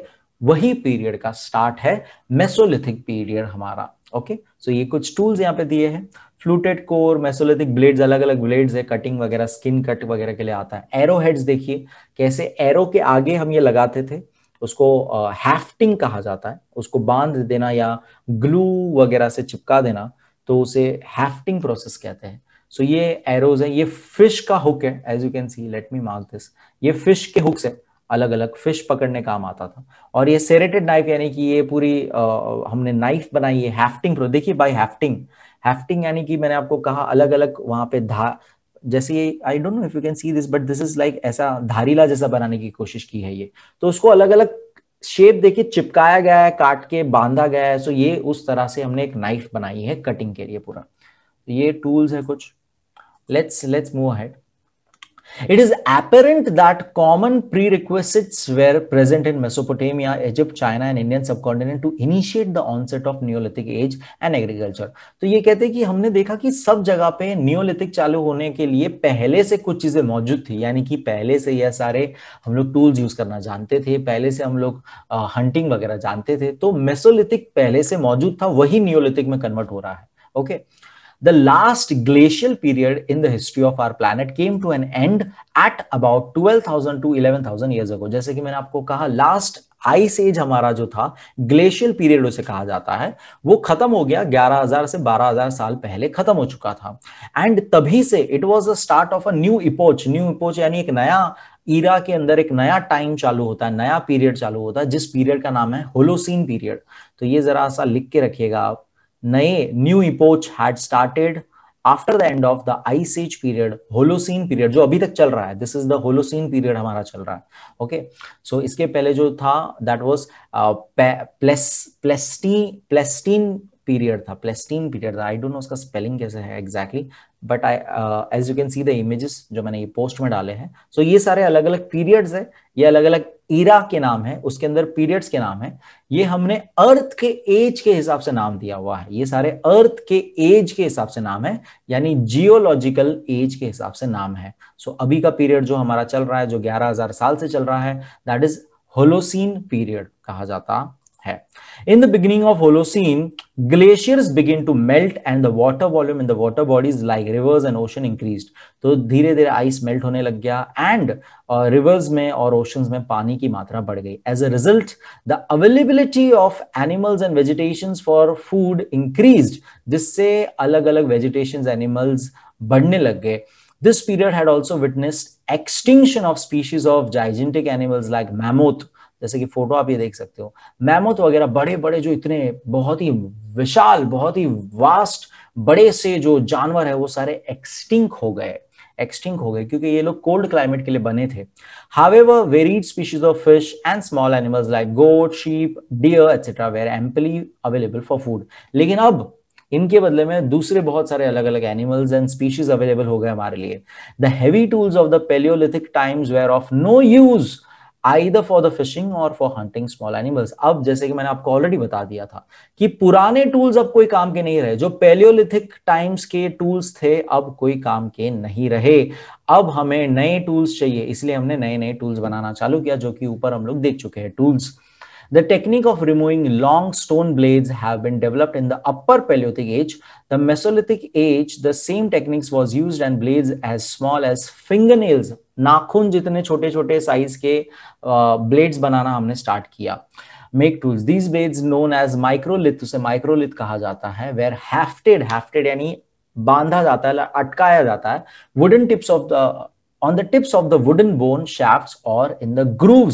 वही पीरियड का स्टार्ट है मेसोलिथिक पीरियड हमारा ओके सो ये कुछ टूल्स यहाँ पे दिए हैं फ्लूटेड कोर मेसोलिथिक ब्लेड्स अलग अलग ब्लेड्स है कटिंग वगैरह स्किन कट वगैरह के लिए आता है एरो हेड्स देखिए कैसे एरो के आगे हम ये लगाते थे उसको हैफ्टिंग कहा जाता है उसको बांध देना या ग्लू वगैरह से चिपका देना तो उसे हैफ्टिंग प्रोसेस कहते हैं सो so, ये एरोज है ये फिश का हुक है as you can see let me mark this ये फिश के हुक्स है अलग अलग फिश पकड़ने काम आता था और ये सेरेटेड नाइफ यानी कि ये पूरी आ, हमने नाइफ बनाई है हैफ्टिंग प्रो देखिए बाय हैफ्टिंग हैफ्टिंग यानी कि मैंने आपको कहा अलग अलग वहां पे धा जैसे ये I don't know if you can see this but this is like ऐसा धारीला जैसा बनाने की कोशिश की है ये तो उसको अलग अलग शेप देखिए चिपकाया गया है काट के बांधा गया है सो ये उस तरह से हमने एक नाइफ बनाई है कटिंग के लिए पूरा तो ये टूल्स है कुछ let's let's move ahead It is apparent that common prerequisites were present in Mesopotamia, Egypt, China and Indian subcontinent to initiate the onset of Neolithic age and agriculture. तो ये कहते हैं कि हमने देखा कि सब जगह पे Neolithic चालू होने के लिए पहले से कुछ चीजें मौजूद थी यानी कि पहले से यह सारे हम लोग टूल्स यूज करना जानते थे पहले से हम लोग हंटिंग वगैरह जानते थे तो मेसोलिथिक पहले से मौजूद था वही नियोलिथिक में कन्वर्ट हो रहा है okay okay? the last glacial period in the history of our planet came to an end at about 12,000 to 11,000 years ago. जैसे कि मैंने आपको कहा लास्ट आइस एज हमारा जो था ग्लेशियल पीरियड उसे कहा जाता है वो खत्म हो गया 11,000 से 12,000 साल पहले खत्म हो चुका था एंड तभी से it was the start of a new epoch new epoch यानी एक नया ईरा के अंदर एक नया टाइम चालू होता है नया पीरियड चालू होता है जिस पीरियड का नाम है होलोसीन पीरियड तो ये जरा सा लिख के रखिएगा आप नए new epoch had started after the end of the ice age period Holocene period जो अभी तक चल रहा है this is the Holocene period हमारा चल रहा है ओके सो इसके पहले जो था that was uh, Pleistocene Pleistocene period था प्लेस्टीन पीरियड था आई डोंट नो उसका स्पेलिंग कैसे है exactly but I as you can see the images जो मैंने ये पोस्ट में डाले हैं सो so, ये सारे अलग अलग पीरियड्स है ये अलग अलग ईरा के नाम है उसके अंदर पीरियड्स के नाम है ये हमने अर्थ के एज के हिसाब से नाम दिया हुआ है ये सारे अर्थ के एज के हिसाब से नाम है यानी जियोलॉजिकल एज के हिसाब से नाम है सो so, अभी का पीरियड जो हमारा चल रहा है जो 11000 साल से चल रहा है दैट इज होलोसीन पीरियड कहा जाता है in the beginning of Holocene glaciers begin to melt and the water volume in the water bodies like rivers and ocean increase तो धीरे धीरे आइस मेल्ट होने लग गया एंड रिवर्स uh, में और ओशंस में पानी की मात्रा बढ़ गई as a result the availability of animals and vegetation for food increase जिससे अलग अलग वेजिटेशन एनिमल्स बढ़ने लग गए दिस पीरियड है extinction of species of gigantic animals like mammoth जैसे कि फोटो आप ये देख सकते हो मैमोथ वगैरह बड़े बड़े जो इतने बहुत ही विशाल बहुत ही वास्ट बड़े से जो जानवर है वो सारे एक्सटिंक हो गए एक्सटिंक हो गए क्योंकि ये लोग कोल्ड क्लाइमेट के लिए बने थे have varied species of fish and small animals like goat sheep deer etcetera were amply available for food लेकिन अब इनके बदले में दूसरे बहुत सारे अलग अलग एनिमल्स एंड स्पीशीज अवेलेबल हो गए हमारे लिए the heavy tools of the Palaeolithic times were of no use either for the fishing और फॉर हंटिंग स्मॉल एनिमल्स अब जैसे कि मैंने आपको ऑलरेडी बता दिया था कि पुराने टूल्स अब कोई काम के नहीं रहे जो पेलियोलिथिक टाइम्स के टूल्स थे अब कोई काम के नहीं रहे अब हमें नए टूल्स चाहिए इसलिए हमने नए नए टूल्स बनाना चालू किया जो कि ऊपर हम लोग देख चुके हैं tools The technique of removing long stone blades have been developed in the upper Paleolithic age. The Mesolithic age, the same techniques was used and blades as small as fingernails नाखून जितने छोटे छोटे साइज के blades बनाना हमने start किया make tools these blades known as microlith उसे microlith कहा जाता है वेर हैफ्टेड हैफ्टेड यानी बांधा जाता है अटकाया जाता है wooden tips of the on the tips of the wooden bone shaft और in the groove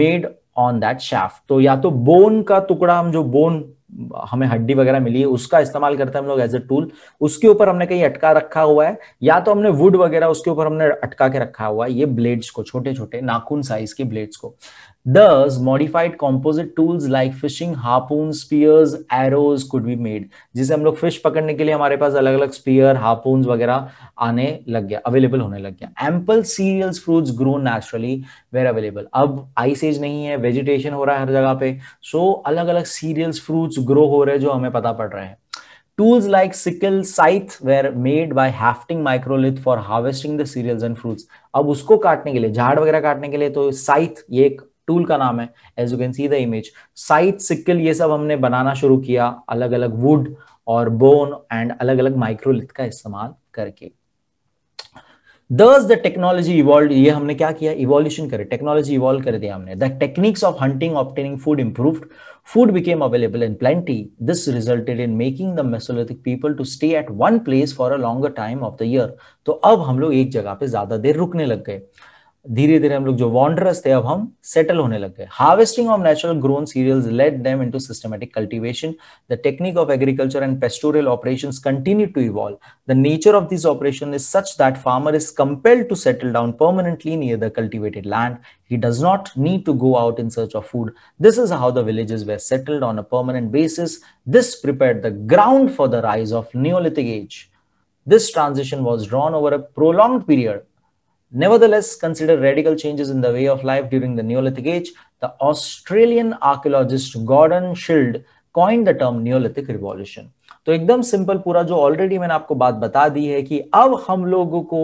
made on that shaft तो या तो बोन का टुकड़ा हम जो बोन हमें हड्डी वगैरह मिली है उसका इस्तेमाल करते हैं हम लोग एज ए टूल उसके ऊपर हमने कहीं अटका रखा हुआ है या तो हमने वुड वगैरह उसके ऊपर हमने अटका के रखा हुआ है ये ब्लेड्स को छोटे छोटे नाखून साइज की ब्लेड्स को Thus, modified composite tools like fishing harpoons, spears, arrows could be made. जिसे हम लोग फिश पकड़ने के लिए हमारे पास अलग अलग स्पीयर हार्पून वगैरह आने लग गया अवेलेबल होने लग गया ample cereals fruits grow naturally were available अब आइस एज नहीं है वेजिटेशन हो रहा है हर जगह पे सो so, अलग अलग सीरियल्स फ्रूट ग्रो हो रहे हैं जो हमें पता पड़ रहे हैं Tools like sickle, scythe were made by hafting microlith for harvesting the cereals and fruits. अब उसको काटने के लिए झाड़ वगैरह काटने के लिए तो साइथ ये एक टूल का नाम है as you can see the image site sickle ये सब हमने बनाना शुरू किया अलग अलग वुड और बोन एंड अलग अलग माइक्रोलिथ का इस्तेमाल करके दस द टेक्नोलॉजी इवॉल्व ये हमने क्या किया इवोल्यूशन करे टेक्नोलॉजी इवॉल्व कर दिया हमने the techniques of hunting obtaining food improve food became available in plenty this resulted in making the Mesolithic people to stay at one place for a longer time of the year तो अब हम लोग एक जगह पे ज्यादा देर रुकने लग गए धीरे धीरे हम लोग जो वॉन्डरस थे अब हम सेटल होने लग गए harvesting of natural grown cereal led them into systematic cultivation the technique of agriculture and pastoral operation continue to evolve the nature of this operation is such that farmer is compelled to settle down permanently near the cultivated land he does not need to go out in search of food this is how the villages were settled on a permanent basis this prepare the ground for the rise of Neolithic age this transition was drawn over a prolong period Nevertheless, consider radical changes in the way of life during the Neolithic Age. The Australian archaeologist Gordon Schild coined the term Neolithic Revolution. तो एकदम simple पूरा जो already मैंने आपको बात बता दी है कि अब हम लोगों को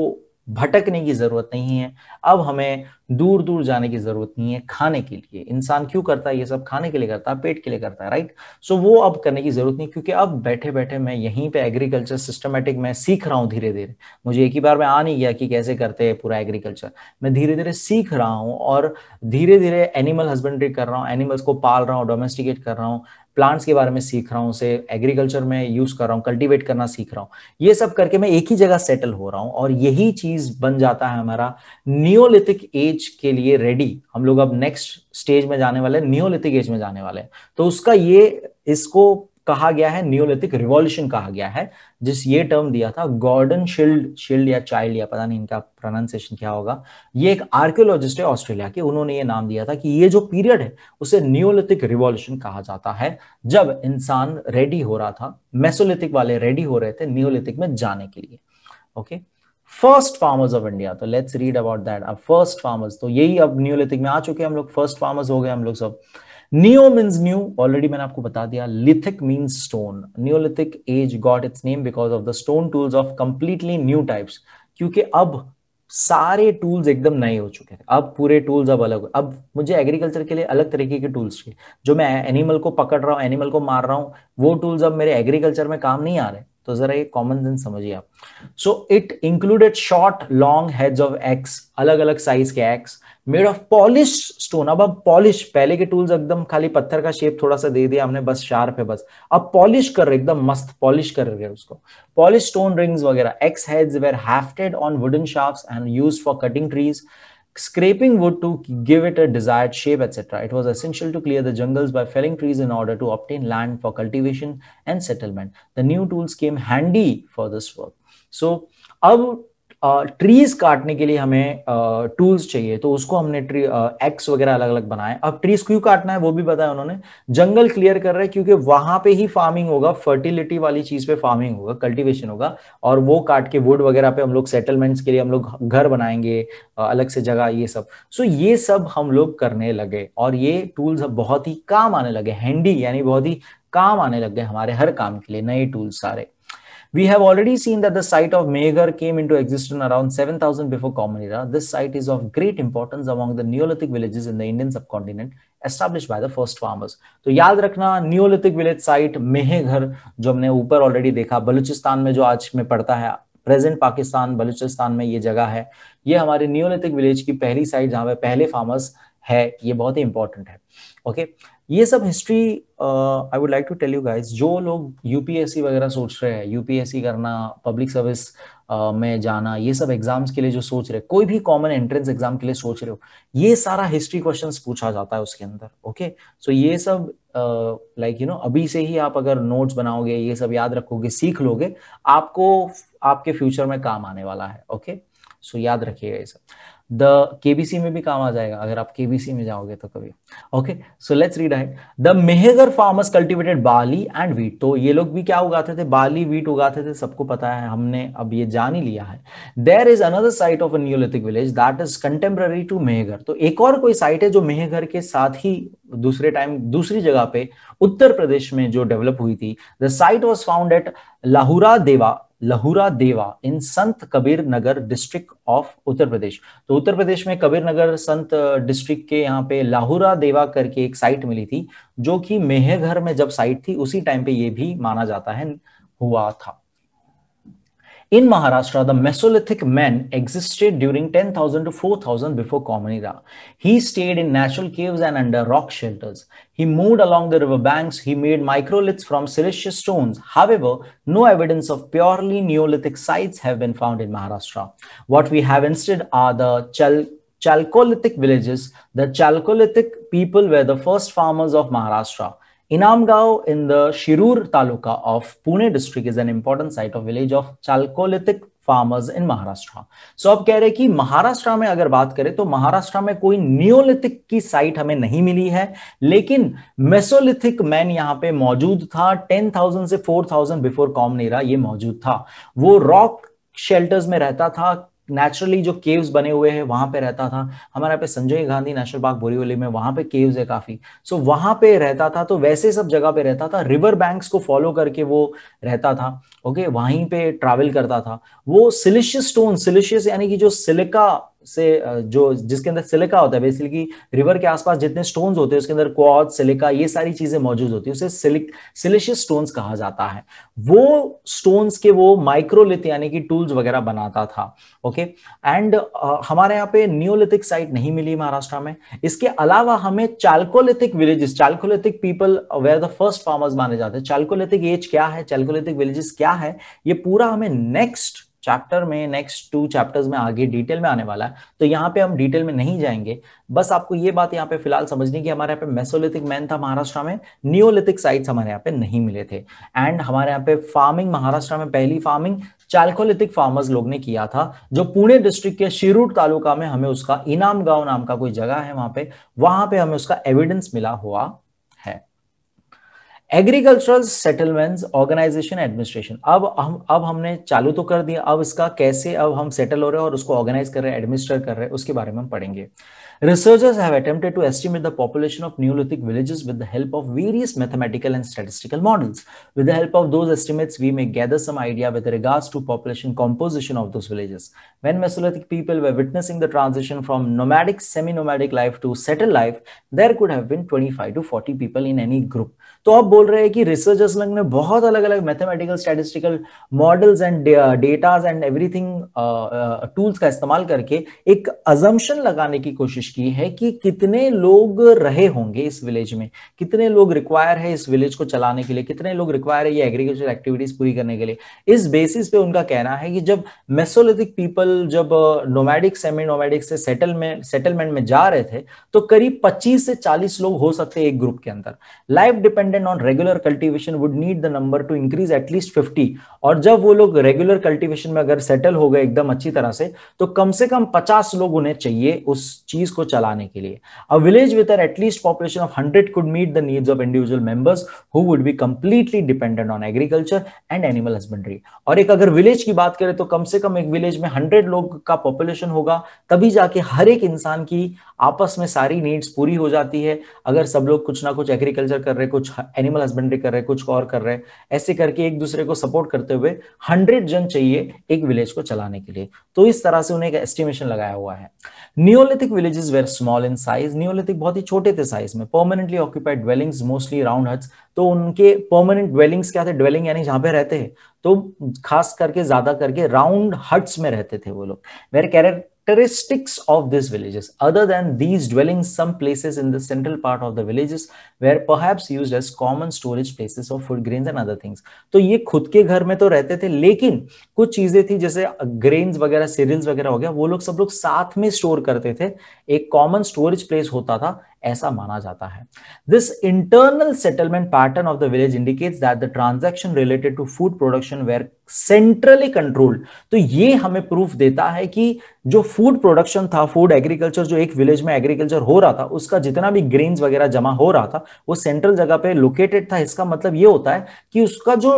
भटकने की ज़रूरत नहीं है अब हमें दूर दूर जाने की ज़रूरत नहीं है खाने के लिए इंसान क्यों करता है ये सब खाने के लिए करता है पेट के लिए करता है राइट सो वो अब करने की ज़रूरत नहीं क्योंकि अब बैठे बैठे मैं यहीं पे एग्रीकल्चर सिस्टमेटिक मैं सीख रहा हूँ धीरे धीरे मुझे एक ही बार में आ नहीं गया कि कैसे करते हैं पूरा एग्रीकल्चर मैं धीरे धीरे सीख रहा हूँ और धीरे धीरे एनिमल हस्बेंड्री कर रहा हूँ एनिमल्स को पाल रहा हूँ डोमेस्टिकेट कर रहा हूँ प्लांट्स के बारे में सीख रहा हूँ उसे एग्रीकल्चर में यूज कर रहा हूँ कल्टीवेट करना सीख रहा हूँ ये सब करके मैं एक ही जगह सेटल हो रहा हूँ और यही चीज बन जाता है हमारा नियोलिथिक एज के लिए रेडी हम लोग अब नेक्स्ट स्टेज में जाने वाले न्योलिथिक एज में जाने वाले तो उसका ये इसको कहा गया है न्योलिथिक रिवॉल्यूशन कहा गया है जिस ये टर्म दिया था गॉर्डन शिल्ड शिल्ड या चाइल्ड या पता नहीं इनका प्रोनाउंसिएशन क्या होगा ये एक आर्कियोलॉजिस्ट है ऑस्ट्रेलिया के उन्होंने ये नाम दिया था कि ये जो पीरियड है उसे न्योलिथिक रिवॉल्यूशन कहा जाता है जब इंसान रेडी हो रहा था मेसोलिथिक वाले रेडी हो रहे थे न्योलिथिक में जाने के लिए okay first farmers of India तो लेट्स रीड अबाउट दैट अब फर्स्ट फार्मर्स तो यही अब न्यूलिथिक में आ चुके हैं हम लोग फर्स्ट फार्मर्स हो गए हम लोग सब नियो मीन्स न्यू ऑलरेडी मैंने आपको बता दिया lithic means stone Neolithic age got its name because of the stone tools of completely new types क्योंकि अब सारे टूल्स एकदम नए हो चुके हैं अब पूरे टूल्स अब अलग अब मुझे एग्रीकल्चर के लिए अलग तरीके के टूल्स चाहिए जो मैं एनिमल को पकड़ रहा हूँ एनिमल को मार रहा हूँ वो टूल्स अब मेरे एग्रीकल्चर में काम नहीं आ रहे तो जरा ये कॉमन सेंस समझिए आप so it included short long heads of axe अलग अलग साइज के axe made of polish stone अब अब पॉलिश पहले के टूल्स एकदम खाली पत्थर का शेप थोड़ा सा दे दिया हमने बस शार्प है बस अब पॉलिश कर रहे एकदम मस्त पॉलिश कर रहे उसको पॉलिश स्टोन रिंग्स वगैरह axe heads were hafted on wooden shafts and use for cutting trees scraping wood to give it a desired shape, etc. It was essential to clear the jungles by felling trees in order to obtain land for cultivation and settlement. The new tools came handy for this work. So, अब trees काटने के लिए हमें tools चाहिए तो उसको हमने tree x वगैरह अलग अलग बनाए अब ट्रीज क्यों काटना है वो भी बताया उन्होंने जंगल क्लियर कर रहे हैं क्योंकि वहां पे ही फार्मिंग होगा फर्टिलिटी वाली चीज पे फार्मिंग होगा कल्टीवेशन होगा और वो काट के वुड वगैरह पे हम लोग सेटलमेंट्स के लिए हम लोग घर बनाएंगे अलग से जगह ये सब सो ये सब हम लोग करने लगे और ये टूल्स अब बहुत ही काम आने लगे हैंडी यानी बहुत ही काम आने लग गए हमारे हर काम के लिए नए टूल्स सारे We have already seen that the site of Meghar came into existence around 7000 before Common Era. This site is of great importance among the Neolithic villages in the Indian subcontinent established by the first farmers. So, याद रखना Neolithic village site Meghar जो हमने ऊपर already देखा बलूचिस्तान में जो आज में पड़ता है प्रेजेंट पाकिस्तान बलूचिस्तान में ये जगह है ये हमारे नियोलिथिक विलेज की पहली साइट जहां पे पहले फार्मर्स है ये बहुत ही इंपॉर्टेंट है ओके okay? ये सब history I would like to tell you guys जो लोग यूपीएससी वगैरह सोच रहे हैं यूपीएससी करना पब्लिक सर्विस uh, में जाना ये सब एग्जाम्स के लिए जो सोच रहे कोई भी कॉमन एंट्रेंस एग्जाम के लिए सोच रहे हो ये सारा हिस्ट्री क्वेश्चन पूछा जाता है उसके अंदर ओके okay? सो so ये सब लाइक यू नो अभी से ही आप अगर नोट्स बनाओगे ये सब याद रखोगे सीख लोगे आपको आपके फ्यूचर में काम आने वाला है ओके okay? सो so याद रखिएगा ये सब द केबीसी में भी काम आ जाएगा अगर आप केबीसी में जाओगे तो कभी okay so let's read it the Mehrgarh farmers cultivated barley and wheat तो ये लोग भी क्या उगाते थे बाली वीट उगाते थे सबको पता है हमने अब ये जान ही लिया है there is another site of Neolithic village that is contemporary to Mehrgarh तो एक और कोई साइट है जो मेहगर के साथ ही दूसरे टाइम दूसरी जगह पे उत्तर प्रदेश में जो डेवलप हुई थी the site was found at Lahura Dewa Lahura Dewa in Sant Kabir Nagar district of Uttar Pradesh तो उत्तर प्रदेश में कबीर नगर संत डिस्ट्रिक्ट के यहाँ पे लाहुरा देवा करके एक साइट मिली थी जो कि मेहघर में जब साइट थी उसी टाइम पे ये भी माना जाता है हुआ था In Maharashtra, the Mesolithic men existed during 10,000 to 4,000 before Common Era. He stayed in natural caves and under rock shelters. He moved along the river banks. He made microliths from silicious stones. However, no evidence of purely Neolithic sites have been found in Maharashtra. What we have instead are the Chal Chalcolithic villages. The Chalcolithic people were the first farmers of Maharashtra. Inamgaon in the Shirur Taluka of Pune district is an important site of village of Chalcolithic farmers in Maharashtra so आप कह रहे कि महाराष्ट्र में अगर बात करें तो महाराष्ट्र में कोई नियोलिथिक की साइट हमें नहीं मिली है लेकिन मेसोलिथिक मैन यहाँ पे मौजूद था 10,000 से 4,000 बिफोर कॉम नेरा ये मौजूद था वो रॉक शेल्टर्स में रहता था नेचुरली जो केव्स बने हुए हैं वहां पे रहता था हमारे यहाँ पे संजय गांधी नेशनल पार्क बोरीवली में वहां पे केव्स है काफी सो so, वहां पे रहता था तो वैसे सब जगह पे रहता था रिवर बैंक्स को फॉलो करके वो रहता था ओके okay? वहीं पे ट्रैवल करता था वो सिलिशियस स्टोन सिलिशियस यानी कि जो सिलिका से जो जिसके अंदर सिलिका होता है बेसिकली रिवर के आसपास जितने स्टोन होते हैं उसके अंदर क्वाद सिलिका ये सारी चीजें मौजूद होती है उसे सिलिक सिलिशियस स्टोन्स कहा जाता है वो स्टोन्स के वो माइक्रोलिथ यानी कि टूल्स वगैरह बनाता था ओके एंड हमारे यहाँ पे न्योलिथिक साइट नहीं मिली महाराष्ट्र में इसके अलावा हमें Chalcolithic villages Chalcolithic people were the first farmers माने जाते हैं चालकोलिथिक एज क्या है चालकोलिथिक विलेजेस क्या है ये पूरा हमें नेक्स्ट चैप्टर में नेक्स्ट टू चैप्टर्स में आगे डिटेल में आने वाला है तो यहाँ पे हम डिटेल में नहीं जाएंगे बस आपको ये बात यहाँ पे फिलहाल समझनी कि हमारे यहाँ पे मेसोलिथिक मैन था महाराष्ट्र में नियोलिथिक साइट्स हमारे यहाँ पे नहीं मिले थे एंड हमारे यहाँ पे फार्मिंग महाराष्ट्र में पहली फार्मिंग चालकोलिथिक फार्मर्स लोग ने किया था जो पुणे डिस्ट्रिक्ट के शिरूट तालुका में हमें उसका इनाम गांव नाम का कोई जगह है वहां पे वहां पे हमें उसका एविडेंस मिला हुआ एग्रीकल्चरल सेटलमेंट्स ऑर्गेनाइजेशन एडमिनिस्ट्रेशन अब हम अब हमने चालू तो कर दिया अब इसका कैसे अब हम सेटल हो रहे हैं और उसको ऑर्गेनाइज कर रहे हैं एडमिनिस्टर कर रहे हैं उसके बारे में हम पढ़ेंगे Researchers have attempted to estimate the population of Neolithic villages with the help of various mathematical and statistical models. With the help of those estimates, we may gather some idea with regards to population composition of those villages. When Mesolithic people were witnessing the transition from nomadic, semi-nomadic life to settled life, there could have been 25 to 40 people in any group. So, you are saying that researchers have लोग ने mathematical, statistical models and statistical models and datas and everything tools का कोशिश की है कि कितने लोग रहे होंगे इस विलेज में कितने लोग रिक्वायर है इस विलेज को चलाने के लिए कितने लोग रिक्वायर है ये एग्रीकल्चर एक्टिविटीज पूरी करने के लिए इस बेसिस पे उनका कहना है कि जब मेसोलिथिक पीपल जब नोमैडिक सेमी नोमैडिक से सेटलमेंट सेटलमेंट में जा रहे थे तो करीब पच्चीस से चालीस लोग हो सकते एक ग्रुप के अंदर life dependent on regular cultivation would need the number to increase at least fifty और जब वो लोग रेगुलर कल्टिवेशन में अगर सेटल हो गए एकदम अच्छी तरह से तो कम से कम पचास लोग उन्हें चाहिए उस चीज को चलाने के लिए a village with an at least population of hundred could meet the needs of individual members who would be completely dependent on agriculture and animal husbandry और एक अगर विलेज की बात करें तो कम से कम एक विलेज में हंड्रेड लोग का पॉपुलेशन होगा तभी जाके हर एक इंसान की आपस में सारी नीड्स पूरी हो जाती है अगर सब लोग कुछ ना कुछ एग्रीकल्चर कर रहे कुछ एनिमल हस्बेंड्री कर रहे कुछ और कर रहे ऐसे करके एक दूसरे को सपोर्ट करते हुए हंड्रेड जन चाहिए एक विलेज को चलाने के लिए तो इस तरह से उन्हें एक एस्टिमेशन लगाया हुआ है Neolithic villages were small in size Neolithic बहुत ही छोटे थे साइज में permanently occupied dwellings mostly round huts तो उनके परमानेंट dwellings क्या थे Dwelling यानी जहां पे रहते हैं तो खास करके ज्यादा करके राउंड हट्स में रहते थे वो लोग वेर कैरेट characteristics of these villages. Other than these dwellings, some places in the central part of the villages were perhaps used as common storage places of food grains and other things. to ye khud ke ghar mein to rehte the lekin kuch cheeze thi jaise grains wagera cereals wagera ho gaya wo log sab log साथ mein store karte the ek common storage place hota tha ऐसा माना जाता है this internal settlement pattern of the village indicates that the transaction related to food production were centrally controlled तो ये हमें proof देता है कि जो फूड प्रोडक्शन था फूड एग्रीकल्चर जो एक विलेज में एग्रीकल्चर हो रहा था उसका जितना भी ग्रेन्स वगैरह जमा हो रहा था वो सेंट्रल जगह पे लोकेटेड था इसका मतलब ये होता है कि उसका जो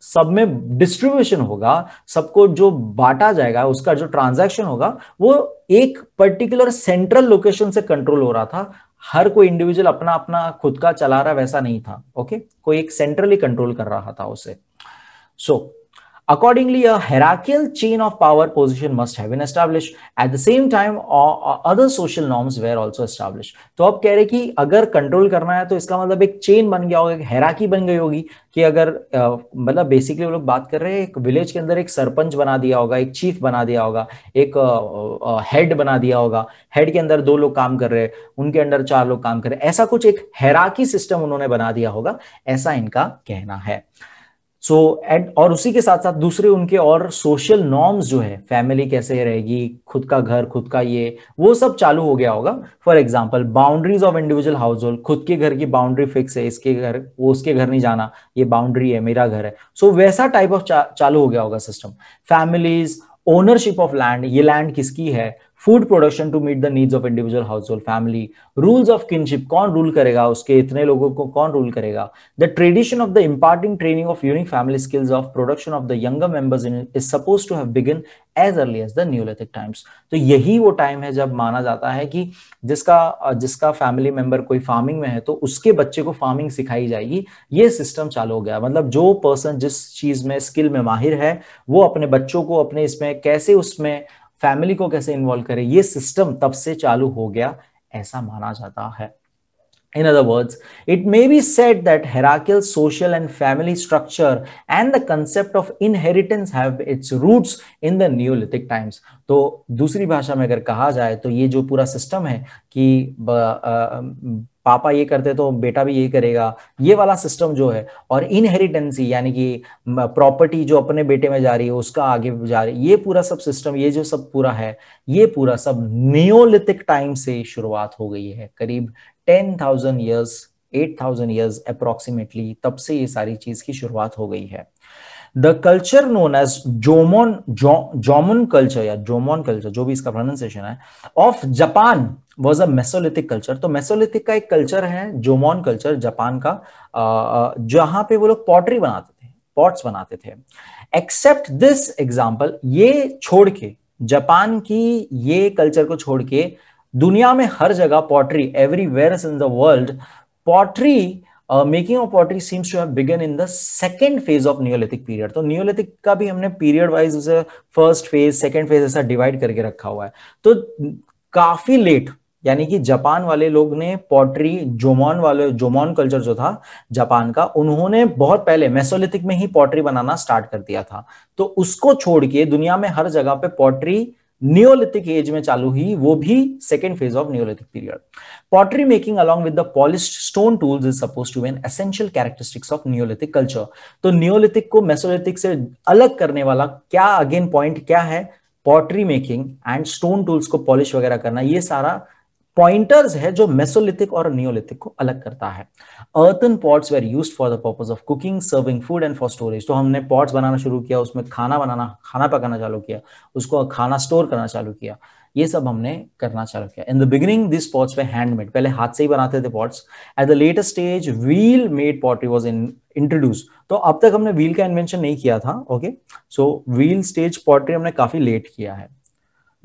सब में डिस्ट्रीब्यूशन होगा सबको जो बांटा जाएगा उसका जो ट्रांजैक्शन होगा वो एक पर्टिकुलर सेंट्रल लोकेशन से कंट्रोल हो रहा था हर कोई इंडिविजुअल अपना अपना खुद का चला रहा वैसा नहीं था ओके कोई एक सेंट्रली कंट्रोल कर रहा था उसे सो so, Accordingly, a hierarchical chain of power position must have been established. At the same time, other social norms were also established. तो अब कह रहे कि अगर कंट्रोल करना है तो इसका मतलब एक चेन बन गया होगा एक हैराकी बन गई होगी कि अगर मतलब बेसिकली वो लोग बात कर रहे हैं एक विलेज के अंदर एक सरपंच बना दिया होगा एक चीफ बना दिया होगा एक हेड बना दिया होगा हेड के अंदर दो लोग काम कर रहे हैं उनके अंडर चार लोग काम कर रहे हैं ऐसा कुछ एक हैराकी सिस्टम उन्होंने बना दिया होगा ऐसा इनका कहना है सो so, एंड और उसी के साथ साथ दूसरे उनके और सोशल नॉर्म्स जो है फैमिली कैसे रहेगी खुद का घर खुद का ये वो सब चालू हो गया होगा for example boundaries of individual household खुद के घर की बाउंड्री फिक्स है इसके घर वो उसके घर नहीं जाना ये बाउंड्री है मेरा घर है सो so, वैसा टाइप ऑफ चा, चालू हो गया होगा system families ownership of land ये लैंड किसकी है food production to meet the needs of individual household family rules of kinship कौन रूल करेगा उसके इतने लोगों को कौन रूल करेगा the tradition of the imparting training of unique family skills of production of the younger members in is suppose to have begin as early as the Neolithic times तो यही वो टाइम है जब माना जाता है कि जिसका जिसका फैमिली मेंबर कोई फार्मिंग में है तो उसके बच्चे को फार्मिंग सिखाई जाएगी ये सिस्टम चालू हो गया मतलब जो पर्सन जिस चीज में स्किल में माहिर है वो अपने बच्चों को अपने इसमें कैसे उसमें फैमिली को कैसे इन्वॉल्व करें ये सिस्टम तब से चालू हो गया ऐसा माना जाता है in other words it may be said that hierarchical social and family structure and the concept of inheritance have its roots in the Neolithic times तो दूसरी भाषा में अगर कहा जाए तो ये जो पूरा सिस्टम है कि पापा ये करते तो बेटा भी ये करेगा ये वाला सिस्टम जो है और इनहेरिटेंसी यानी कि प्रॉपर्टी जो अपने बेटे में जा रही है उसका आगे जा रही है ये पूरा सब सिस्टम ये जो सब पूरा है ये पूरा सब नियोलिथिक टाइम से शुरुआत हो गई है करीब ten thousand years eight thousand years approximately तब से ये सारी चीज की शुरुआत हो गई है the culture known as Jomon Jomon culture या जोमोन कल्चर जो भी इसका प्रोनाउंसिएशन है of Japan was a Mesolithic culture तो मेसोलिथिक का एक कल्चर है जोमोन कल्चर जापान का जहां पे वो लोग पॉटरी बनाते थे पॉट्स बनाते थे एक्सेप्ट दिस एग्जाम्पल ये छोड़ के जापान की ये कल्चर को छोड़ के दुनिया में हर जगह pottery everywhere in the world pottery making of pottery seems to have begun in the second phase of Neolithic period तो नियोलिथिक का भी हमने पीरियड वाइज उसे फर्स्ट फेज सेकेंड फेज ऐसा डिवाइड करके रखा हुआ है तो काफी लेट यानी कि जापान वाले लोग ने पॉटरी जोमोन वाले जोमोन कल्चर जो था जापान का उन्होंने बहुत पहले मेसोलिथिक में ही पॉटरी बनाना स्टार्ट कर दिया था तो उसको छोड़ के दुनिया में हर जगह पे पॉटरी नियोलिथिक एज में चालू हुई वो भी second phase of Neolithic period pottery making along with the stone tools is suppose to be an essential characteristics of Neolithic culture तो नियोलिथिक को मेसोलिथिक से अलग करने वाला क्या अगेन पॉइंट क्या है pottery making and stone tools को पॉलिश वगैरह करना ये सारा पॉइंटर्स है जो मेसोलिथिक और नियोलिथिक को अलग करता है earthen pots were use for the purpose of cooking serving food and for storage तो हमने पॉट्स बनाना शुरू किया उसमें खाना बनाना खाना पकाना चालू किया उसको खाना स्टोर करना चालू किया ये सब हमने करना चालू किया in the beginning this pots were handmade पहले हाथ से ही बनाते थे pots at the latest stage wheel made pottery was in introduce तो अब तक हमने व्हील का इन्वेंशन नहीं किया था okay so wheel stage pottery हमने काफी लेट किया है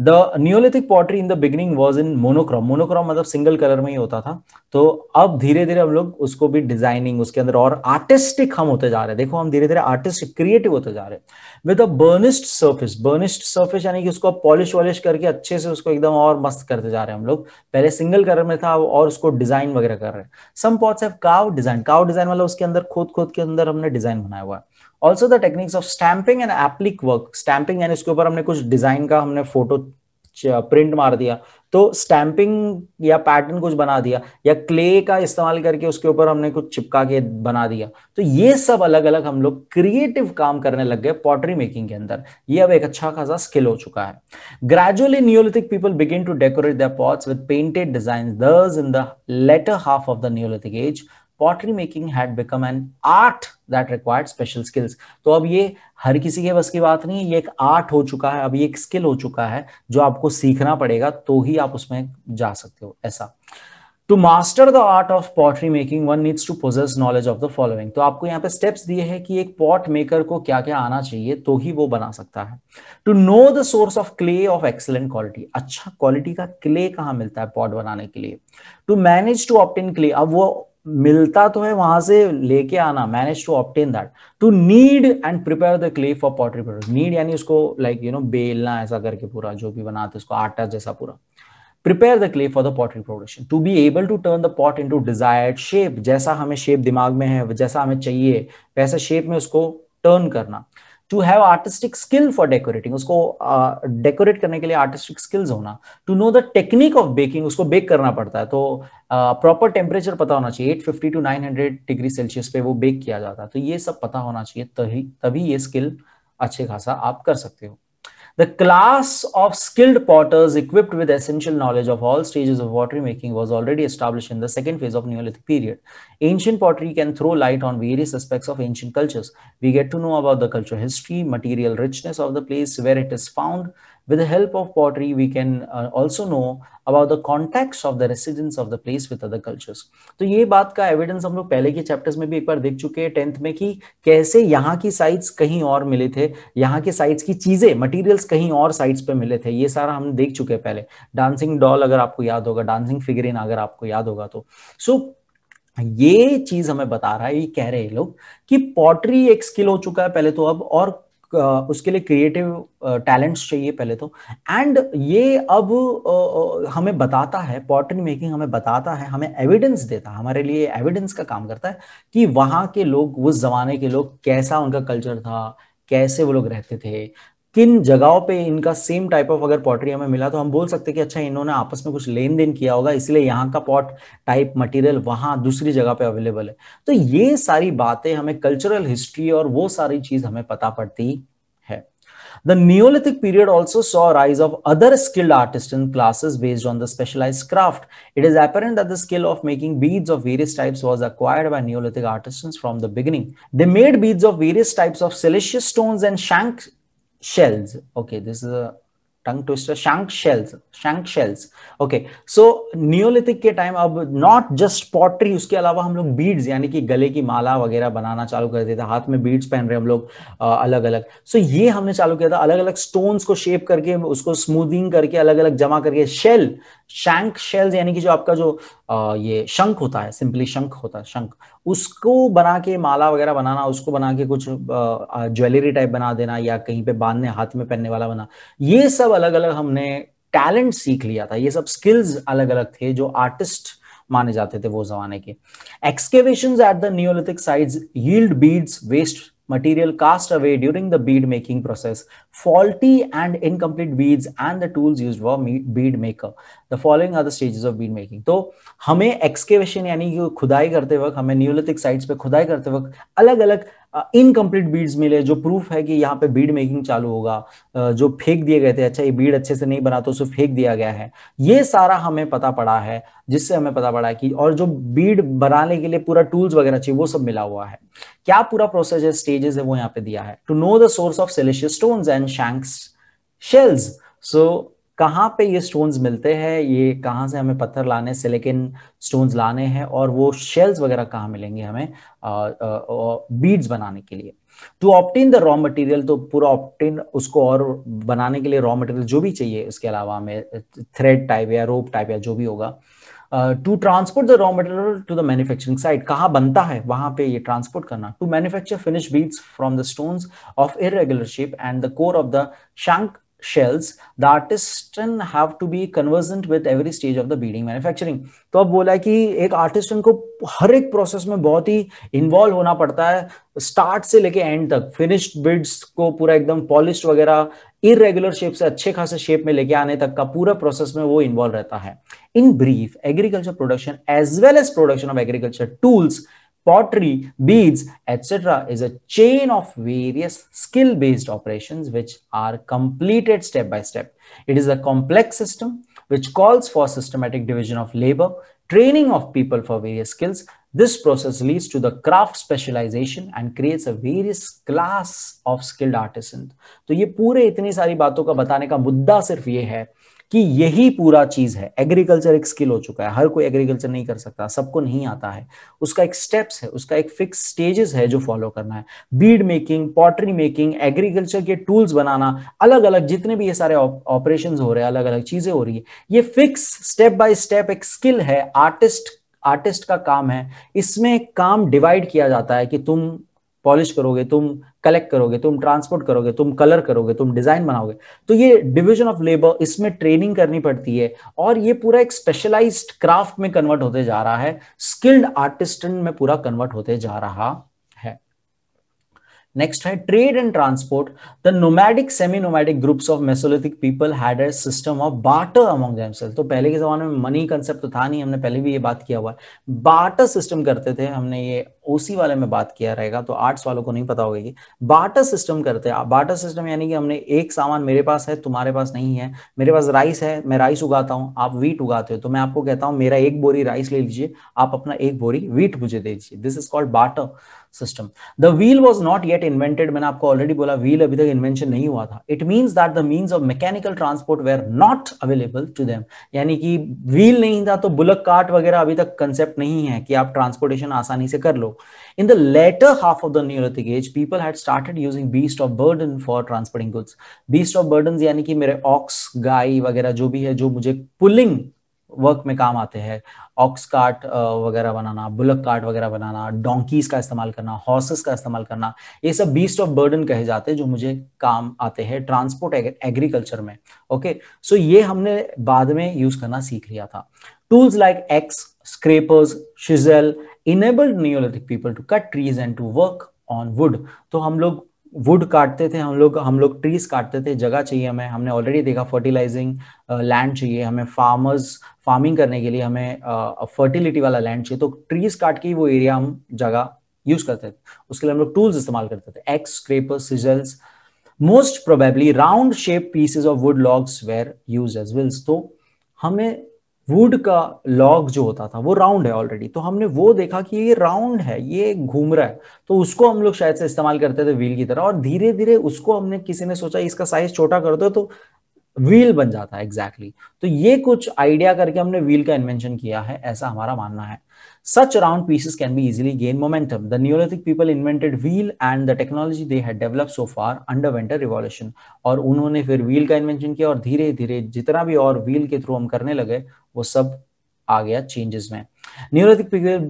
the Neolithic pottery in the beginning was in monochrome monochrome मतलब सिंगल कलर में ही होता था तो अब धीरे धीरे हम लोग उसको भी डिजाइनिंग उसके अंदर और आर्टिस्टिक हम होते जा रहे हैं देखो हम धीरे धीरे आर्टिस्टिक क्रिएटिव होते जा रहे हैं with a burnished surface burnished surface यानी कि उसको पॉलिश वॉलिश करके अच्छे से उसको एकदम और मस्त करते जा रहे हैं हम लोग पहले सिंगल कलर में था और उसको डिजाइन वगैरह कर रहे हैं some pots have carve design carve design मतलब उसके अंदर खोद खोद के अंदर हमने डिजाइन बनाया हुआ है also the techniques of stamping and applique work stamping यानी उसके ऊपर हमने कुछ डिजाइन का हमने फोटो प्रिंट मार दिया तो स्टैंपिंग या पैटर्न कुछ बना दिया या क्ले का इस्तेमाल करके उसके ऊपर हमने कुछ चिपका के बना दिया तो ये सब अलग अलग हम लोग क्रिएटिव काम करने लग गए पॉटरी मेकिंग के अंदर ये अब एक अच्छा खासा स्किल हो चुका है gradually Neolithic people begin to decorate pots with painted design दर्ज in the latter half of the Neolithic age pottery making had become an art that required special skills तो अब ये हर किसी के बस की बात नहीं है ये एक आर्ट हो चुका है अब ये एक स्किल हो चुका है जो आपको सीखना पड़ेगा तो ही आप उसमें जा सकते हो ऐसा to master the art of pottery making one needs to possess knowledge of the following तो आपको यहाँ पे स्टेप्स दिए हैं कि एक पॉट मेकर को क्या क्या आना चाहिए तो ही वो बना सकता है to know the source of clay of excellent quality अच्छा क्वालिटी का क्ले कहाँ मिलता है पॉट बनाने के लिए to manage to obtain clay अब वो मिलता तो है वहां से लेके आना manage to obtain that to knead and prepare the clay for pottery product knead यानी उसको लाइक यू नो बेलना ऐसा करके पूरा जो भी बनाते उसको आटा जैसा पूरा prepare the clay for the pottery production to be able to turn the pot into desired shape जैसा हमें शेप दिमाग में है जैसा हमें चाहिए वैसा शेप में उसको टर्न करना to have artistic skill for decorating उसको डेकोरेट uh, करने के लिए आर्टिस्टिक स्किल्स होना to know the technique of baking उसको बेक करना पड़ता है तो प्रॉपर uh, टेम्परेचर पता होना चाहिए 850 टू 900 डिग्री सेल्सियस पे वो बेक किया जाता है तो ये सब पता होना चाहिए तभी तभी ये स्किल अच्छे खासा आप कर सकते हो The class of skilled potters equipped with essential knowledge of all stages of pottery making was already established in the second phase of Neolithic period. Ancient pottery can throw light on various aspects of ancient cultures. We get to know about the cultural history, material richness of the place where it is found, With the help of pottery, we can uh, also know about the contacts of the residents of the place with other cultures. तो ये बात का evidence हम लोग पहले के chapters में भी एक बार देख चुके हैं टेंथ में कि कैसे यहाँ की साइट्स कहीं और मिले थे यहाँ के साइट्स की चीज़ें मटेरियल्स कहीं और साइट्स पे मिले थे ये सारा हम देख चुके हैं पहले डांसिंग डॉल अगर आपको याद होगा डांसिंग फिगरिन अगर आपको याद होगा तो सो so, ये चीज हमें बता रहा है ये कह रहे हैं लोग कि पॉटरी एक स्किल हो चुका है पहले तो अब और उसके लिए क्रिएटिव टैलेंट्स चाहिए पहले तो एंड ये अब हमें बताता है पॉटरी मेकिंग हमें बताता है हमें एविडेंस देता है हमारे लिए एविडेंस का काम करता है कि वहाँ के लोग उस जमाने के लोग कैसा उनका कल्चर था कैसे वो लोग रहते थे किन जगहों पे इनका सेम टाइप ऑफ अगर पॉटरी हमें मिला तो हम बोल सकते हैं कि अच्छा इन्होंने आपस में कुछ लेन देन किया होगा इसलिए यहाँ का पॉट टाइप मटेरियल वहां दूसरी जगह पे अवेलेबल है तो ये सारी बातें हमें कल्चरल हिस्ट्री और वो सारी चीज हमें पता पड़ती है the neolithic period also saw rise of other skilled artist in classes based on the specialize craft it is apparent that the skill of making beads of various types was acquired by neolithic artist from the beginning they made beads of various types of siliceous stones and shank shells okay this is a tongue twister shank shells shank shells okay so neolithic के time अब not just pottery उसके अलावा हम लोग beads यानी कि गले की माला वगैरह बनाना चालू कर देते थे हाथ में बीड्स पहन रहे हम लोग अलग अलग सो so, ये हमने चालू किया था अलग अलग स्टोन्स को शेप करके उसको स्मूदिंग करके अलग अलग जमा करके शेल शैंक शेल्स यानी कि जो आपका जो आ, ये शंख होता है सिंपली शंख होता है शंख उसको बना के माला वगैरह बनाना उसको बना के कुछ ज्वेलरी टाइप बना देना या कहीं पे बांधने हाथ में पहनने वाला बना ये सब अलग अलग हमने टैलेंट सीख लिया था ये सब स्किल्स अलग अलग थे जो आर्टिस्ट माने जाते थे वो जमाने के excavation at the neolithic sites yield beads waste material cast away during the bead making process, faulty and incomplete beads and the tools used for bead maker. The following are the stages of bead making. तो हमें excavation यानी कि खुदाई करते वक्त हमें Neolithic sites पे खुदाई करते वक्त अलग अलग इनकम्प्लीट बीड्स मिले जो प्रूफ है कि यहाँ पे बीड मेकिंग चालू होगा जो फेंक दिए गए थे अच्छा ये बीड अच्छे से नहीं बना तो उसे फेंक दिया गया है ये सारा हमें पता पड़ा है जिससे हमें पता पड़ा है कि और जो बीड बनाने के लिए पूरा टूल्स वगैरह चाहिए वो सब मिला हुआ है क्या पूरा प्रोसेस है स्टेजेस है वो यहाँ पे दिया है to know the source of siliceous stone and shanks shells so कहाँ पे ये स्टोन्स मिलते हैं ये कहाँ से हमें पत्थर लाने सिलिकन स्टोन्स लाने हैं और वो शेल्स वगैरह कहाँ मिलेंगे हमें बीड्स बनाने के लिए to obtain the raw material तो पूरा ऑप्टेन उसको और बनाने के लिए रॉ मटेरियल जो भी चाहिए इसके अलावा हमें थ्रेड टाइप या रोप टाइप या जो भी होगा to transport the raw material to the manufacturing site कहाँ बनता है वहां पे ये ट्रांसपोर्ट करना to manufacture finish beads from the stones of irregular shape and the core of the shank shells, the artisan have to be conversant with every stage of the beading manufacturing. तो अब बोला है कि एक आर्टिस्टन को हर एक process में बहुत ही इन्वॉल्व होना पड़ता है स्टार्ट से लेके एंड तक फिनिश्ड बिड्स को पूरा एकदम पॉलिश वगैरह इरेगुलर शेप से अच्छे खासे शेप में लेके आने तक का पूरा प्रोसेस में वो इन्वॉल्व रहता है in brief agriculture production as well as production of agriculture tools pottery, beads, etc. is a chain of various skill-based operations which are completed step by step. It is a complex system which calls for systematic division of labor, training of people for various skills. This process leads to the craft specialization and creates a various class of skilled artisans. to ye pure itni sari baaton ka batane ka mudda sirf ye hai कि यही पूरा चीज है agriculture एक skill हो चुका है हर कोई एग्रीकल्चर नहीं कर सकता सबको नहीं आता है उसका एक स्टेप्स है उसका एक फिक्स स्टेजेस है जो फॉलो करना है bead making pottery making agriculture के टूल्स बनाना अलग अलग जितने भी ये सारे ऑपरेशन हो रहे हैं अलग अलग चीजें हो रही है ये फिक्स स्टेप बाय स्टेप एक स्किल है आर्टिस्ट आर्टिस्ट का काम है इसमें काम डिवाइड किया जाता है कि तुम पॉलिश करोगे तुम कलेक्ट करोगे तुम ट्रांसपोर्ट करोगे तुम कलर करोगे तुम डिजाइन बनाओगे तो ये डिविजन ऑफ लेबर इसमें ट्रेनिंग करनी पड़ती है और ये पूरा एक स्पेशलाइज्ड क्राफ्ट में कन्वर्ट होते जा रहा है स्किल्ड आर्टिस्ट में पूरा कन्वर्ट होते जा रहा नेक्स्ट है trade and transport the nomadic semi nomadic groups of mesolithic people had a system of barter among themselves तो पहले के जमाने में मनी कंसेप्ट तो था नहीं हमने पहले भी ये बात किया हुआ है बाटर सिस्टम करते थे हमने ये ओसी वाले में बात किया रहेगा तो आर्ट्स वालों को नहीं पता होगा कि बाटर सिस्टम करते हैं बाटर सिस्टम यानी कि हमने एक सामान मेरे पास है तुम्हारे पास नहीं है मेरे पास राइस है मैं राइस उगाता हूँ आप वीट उगाते हो तो मैं आपको कहता हूँ मेरा एक बोरी राइस ले लीजिए आप अपना एक बोरी वीट मुझे दे दीजिए this is called barter system the wheel was not yet invented मैंने आपको ऑलरेडी बोला व्हील अभी तक इन्वेंशन नहीं हुआ था it means that the means of mechanical transport were not available to them यानी कि व्हील नहीं था तो बुलक कार्ट वगैरह अभी तक कंसेप्ट नहीं है कि आप ट्रांसपोर्टेशन आसानी से कर लो in the latter half of the neolithic age people had started using beast of burden for transporting goods beast of burden यानी कि मेरे ऑक्स गाय वगैरह जो भी है जो मुझे पुलिंग वर्क में काम आते हैं ऑक्स कार्ट वगैरह बनाना बुलक कार्ट वगैरह बनाना डोंकीज का इस्तेमाल करना हॉर्सेस का इस्तेमाल करना ये सब बीस्ट ऑफ बर्डन कहे जाते हैं जो मुझे काम आते हैं ट्रांसपोर्ट एग्रीकल्चर में ओके सो ये हमने बाद में यूज करना सीख लिया था tools like axe scrapers chisel enabled neolithic people to cut trees and to work on wood तो हम लोग वुड काटते थे हम लोग हम लोग ट्रीज काटते थे जगह चाहिए हमें हमने ऑलरेडी देखा फर्टिलाइजिंग लैंड चाहिए हमें फार्मर्स फार्मिंग करने के लिए हमें फर्टिलिटी वाला लैंड चाहिए तो ट्रीज काट के ही वो एरिया हम जगह यूज करते थे उसके लिए हम लोग टूल्स इस्तेमाल करते थे axe scraper chisels most probably round shape pieces of wood logs were use as wheels तो हमें वुड का लॉग जो होता था वो राउंड है ऑलरेडी तो हमने वो देखा कि ये राउंड है ये घूम रहा है तो उसको हम लोग शायद से इस्तेमाल करते थे व्हील की तरह और धीरे धीरे उसको हमने किसी ने सोचा इसका साइज छोटा कर दो तो व्हील बन जाता है एग्जैक्टली exactly. तो ये कुछ आइडिया करके हमने व्हील का इन्वेंशन किया है ऐसा हमारा मानना है Such round pieces can be easily gain momentum. The Neolithic people invented wheel and the technology they had developed so far underwent a revolution. aur unhone fir wheel ka invention kiya aur dheere dheere jitna bhi aur wheel ke through hum karne lage wo sab aa gaya changes mein Neolithic people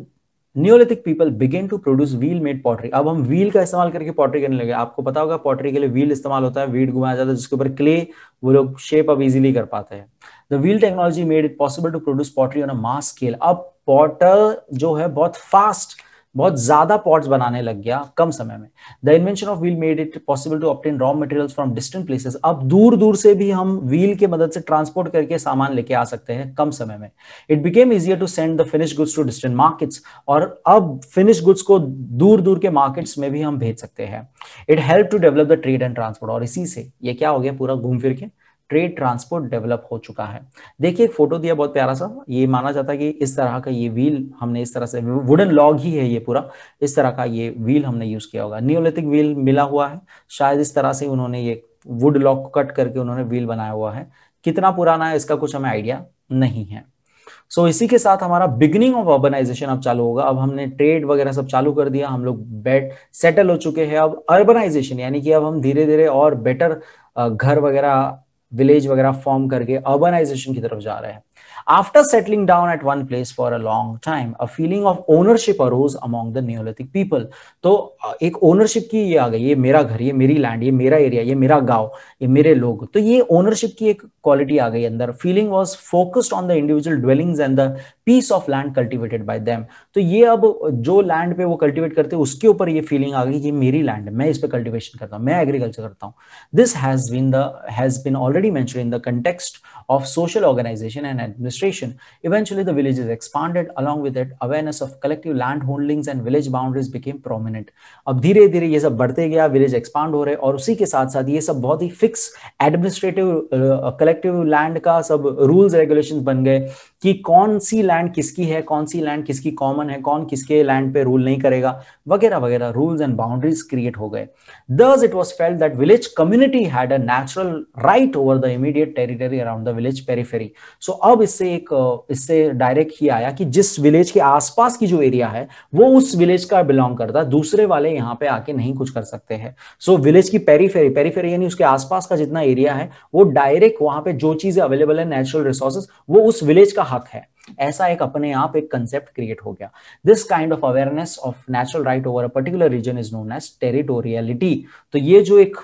neolithic people began to produce wheel made pottery अब हम wheel का इस्तेमाल करके pottery करने लगे आपको पता होगा pottery के लिए wheel इस्तेमाल होता है wheel घुमाया जाता है जिसके ऊपर clay वो लोग shape अब easily कर पाते हैं the wheel technology made it possible to produce pottery on a mass scale अब पॉटर जो है बहुत फास्ट बहुत ज्यादा पॉट्स बनाने लग गया कम समय में the invention of wheel made it possible to obtain raw material from distant places अब दूर दूर से भी हम व्हील के मदद से ट्रांसपोर्ट करके सामान लेके आ सकते हैं कम समय में it became easier to send the finish goods to distant markets और अब फिनिश गुड्स को दूर दूर के मार्केट्स में भी हम भेज सकते हैं it help to develop the trade and transport और इसी से ये क्या हो गया पूरा घूम फिर के ट्रेड ट्रांसपोर्ट डेवलप हो चुका है देखिए एक फोटो दिया बहुत प्यारा सा ये माना जाता है कि इस तरह का ये व्हील हमने इस तरह से वुडन लॉग ही है ये पूरा इस तरह का ये व्हील हमने यूज किया होगा न्यूलिथिक व्हील मिला हुआ है शायद इस तरह से उन्होंने ये वुड लॉग कट करके उन्होंने व्हील बनाया हुआ है कितना पुराना है इसका कुछ हमें आइडिया नहीं है सो so, इसी के साथ हमारा बिगनिंग ऑफ अर्बनाइजेशन अब चालू होगा अब हमने ट्रेड वगैरह सब चालू कर दिया हम लोग बेड सेटल हो चुके हैं अब अर्बनाइजेशन यानी कि अब हम धीरे धीरे और बेटर घर वगैरह विलेज वगैरह फॉर्म करके अर्बनाइजेशन की तरफ जा रहे हैं After settling down at one place for a long time, a feeling of ownership arose among the Neolithic people. तो एक ownership की ये आ गई ये मेरा घर ये मेरी land ये मेरा area ये मेरा गांव ये मेरे लोग तो ये ownership की एक quality आ गई अंदर feeling was focused on the individual dwellings and the piece of land cultivated by them. तो ये अब जो land पे वो cultivate करते हैं उसके ऊपर ये feeling आ गई ये मेरी land है मैं इस पे cultivation करता हूँ मैं agriculture करता हूँ This has been the has been already mentioned in the context of social organization and administration. Eventually, the villages expanded. Along with it, awareness of collective land holdings and village boundaries became prominent. अब धीरे धीरे ये सब बढ़ते गया village expand हो रहे और उसी के साथ साथ ये सब बहुत ही फिक्स एडमिनिस्ट्रेटिव collective land का सब rules regulations बन गए कि कौन सी लैंड किसकी है कौन सी लैंड किसकी कॉमन है कौन किसके लैंड पे रूल नहीं करेगा वगैरह वगैरह रूल्स एंड बाउंड्रीज क्रिएट हो गए thus it was felt that village community had a natural right over the immediate territory around the village periphery so अब इससे एक इससे डायरेक्ट ही आया कि जिस विलेज के आसपास की जो एरिया है वो उस विलेज का बिलोंग करता है दूसरे वाले यहाँ पे आके नहीं कुछ कर सकते हैं सो so, विलेज की पेरीफेरी पेरीफेरी यानी उसके आसपास का जितना एरिया है वो डायरेक्ट वहां पे जो चीजें अवेलेबल है नेचुरल रिसोर्सेज वो उस विलेज का हक है ऐसा एक अपने आप एक कंसेप्ट क्रिएट हो गया this kind of awareness of natural right over a particular region is known as territoriality तो ये जो एक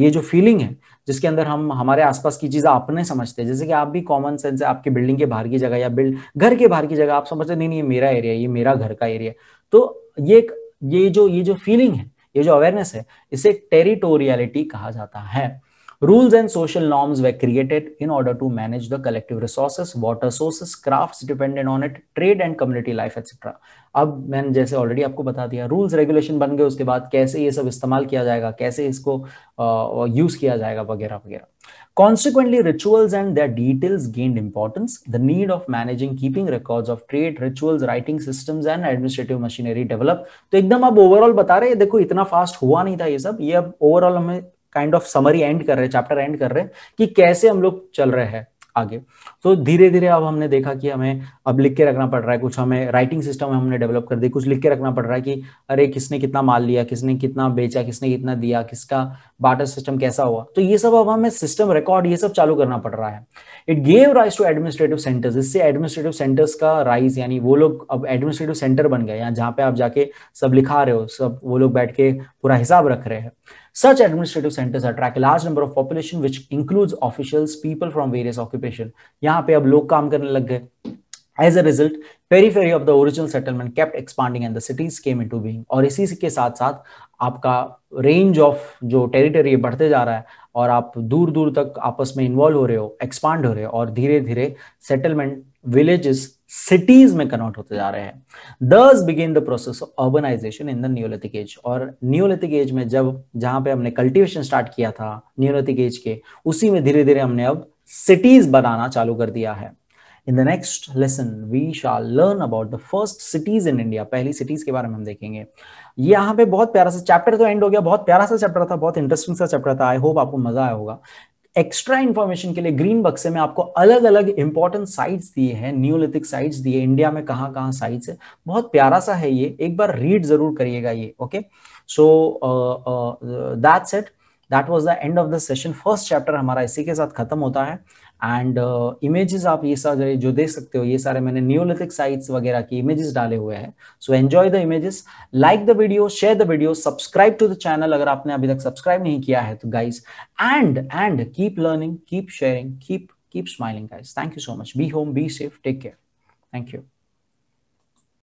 ये जो फीलिंग है जिसके अंदर हम हमारे आसपास की चीजें अपने समझते हैं जैसे कि आप भी कॉमन सेंस है आपकी बिल्डिंग के बाहर की जगह या बिल्ड घर के बाहर की जगह आप समझते नहीं नहीं ये मेरा एरिया ये मेरा घर का एरिया तो ये ये जो ये जो फीलिंग है ये जो अवेयरनेस है इसे टेरिटोरियलिटी कहा जाता है Rules and social norms were created in order to manage the collective resources, water sources, crafts dependent on it, trade and community life, etc. अब मैंने जैसे ऑलरेडी आपको बता दिया रूल्स रेगुलेशन बन गए उसके बाद कैसे ये सब इस्तेमाल किया जाएगा कैसे इसको यूज किया जाएगा वगैरह वगैरह Consequently, rituals and their details gained importance. The need of managing, keeping records of trade, rituals, writing systems and administrative machinery developed. तो एकदम आप ओवरऑल बता रहे हैं देखो इतना फास्ट हुआ नहीं था ये सब ये अब ओवरऑल हमें काइंड ऑफ समरी एंड कर रहे हैं चैप्टर एंड कर रहे हैं कि कैसे हम लोग चल रहे हैं आगे तो धीरे धीरे अब हमने देखा कि हमें अब लिख के रखना पड़ रहा है कुछ हमें राइटिंग सिस्टम हमने डेवलप कर दी कुछ लिख के रखना पड़ रहा है कि अरे किसने कितना माल लिया किसने कितना बेचा किसने कितना दिया किसका बाटर सिस्टम कैसा हुआ तो ये सब अब हमें सिस्टम रिकॉर्ड ये सब चालू करना पड़ रहा है it gave rise to administrative centres इससे एडमिनिस्ट्रेटिव सेंटर्स का राइज यानी वो लोग अब एडमिनिस्ट्रेटिव सेंटर बन गए यहाँ जहाँ पे आप जाके सब लिखा रहे हो सब वो लोग बैठ के पूरा हिसाब रख रहे हैं Such administrative centers attract a large number of population which includes officials, people from various occupation. yahan pe ab log kaam karne lag gaye As a result, periphery of the original settlement kept expanding and the cities came into being. aur isi ke sath sath aapka range of jo territory badhte ja raha hai और आप दूर दूर तक आपस में involve हो रहे हो एक्सपांड हो रहे हो और धीरे धीरे सेटलमेंट villages cities में कन्वर्ट होते जा रहे हैं thus begin the process of urbanisation in the neolithic age और न्यूलिथिक एज में जब जहां पे हमने कल्टीवेशन स्टार्ट किया था न्यूलिथिक एज के उसी में धीरे धीरे हमने अब सिटीज बनाना चालू कर दिया है in the next lesson we shall learn about the first cities in India पहली सिटीज के बारे में हम देखेंगे यहाँ पे बहुत प्यारा सा चैप्टर तो एंड हो गया बहुत प्यारा सा चैप्टर था बहुत इंटरेस्टिंग सा चैप्टर था आई होप आपको मजा आया होगा एक्स्ट्रा इन्फॉर्मेशन के लिए ग्रीन बक्से में आपको अलग अलग इंपॉर्टेंट साइट्स दिए हैं न्यूलिथिक साइट्स दिए इंडिया में कहां कहां साइट्स है बहुत प्यारा सा है ये एक बार रीड जरूर करिएगा ये okay so that set that was the end of the session first chapter हमारा इसी के साथ खत्म होता है एंड इमेजेस uh, आप ये सारे जो देख सकते हो ये सारे मैंने न्यूलिथिक साइट्स वगैरह की इमेजेस डाले हुए हैं so enjoy the images like the video share the video subscribe to the channel अगर आपने अभी तक सब्सक्राइब नहीं किया है तो guys and and keep learning keep sharing keep keep smiling guys thank you so much be home be safe take care thank you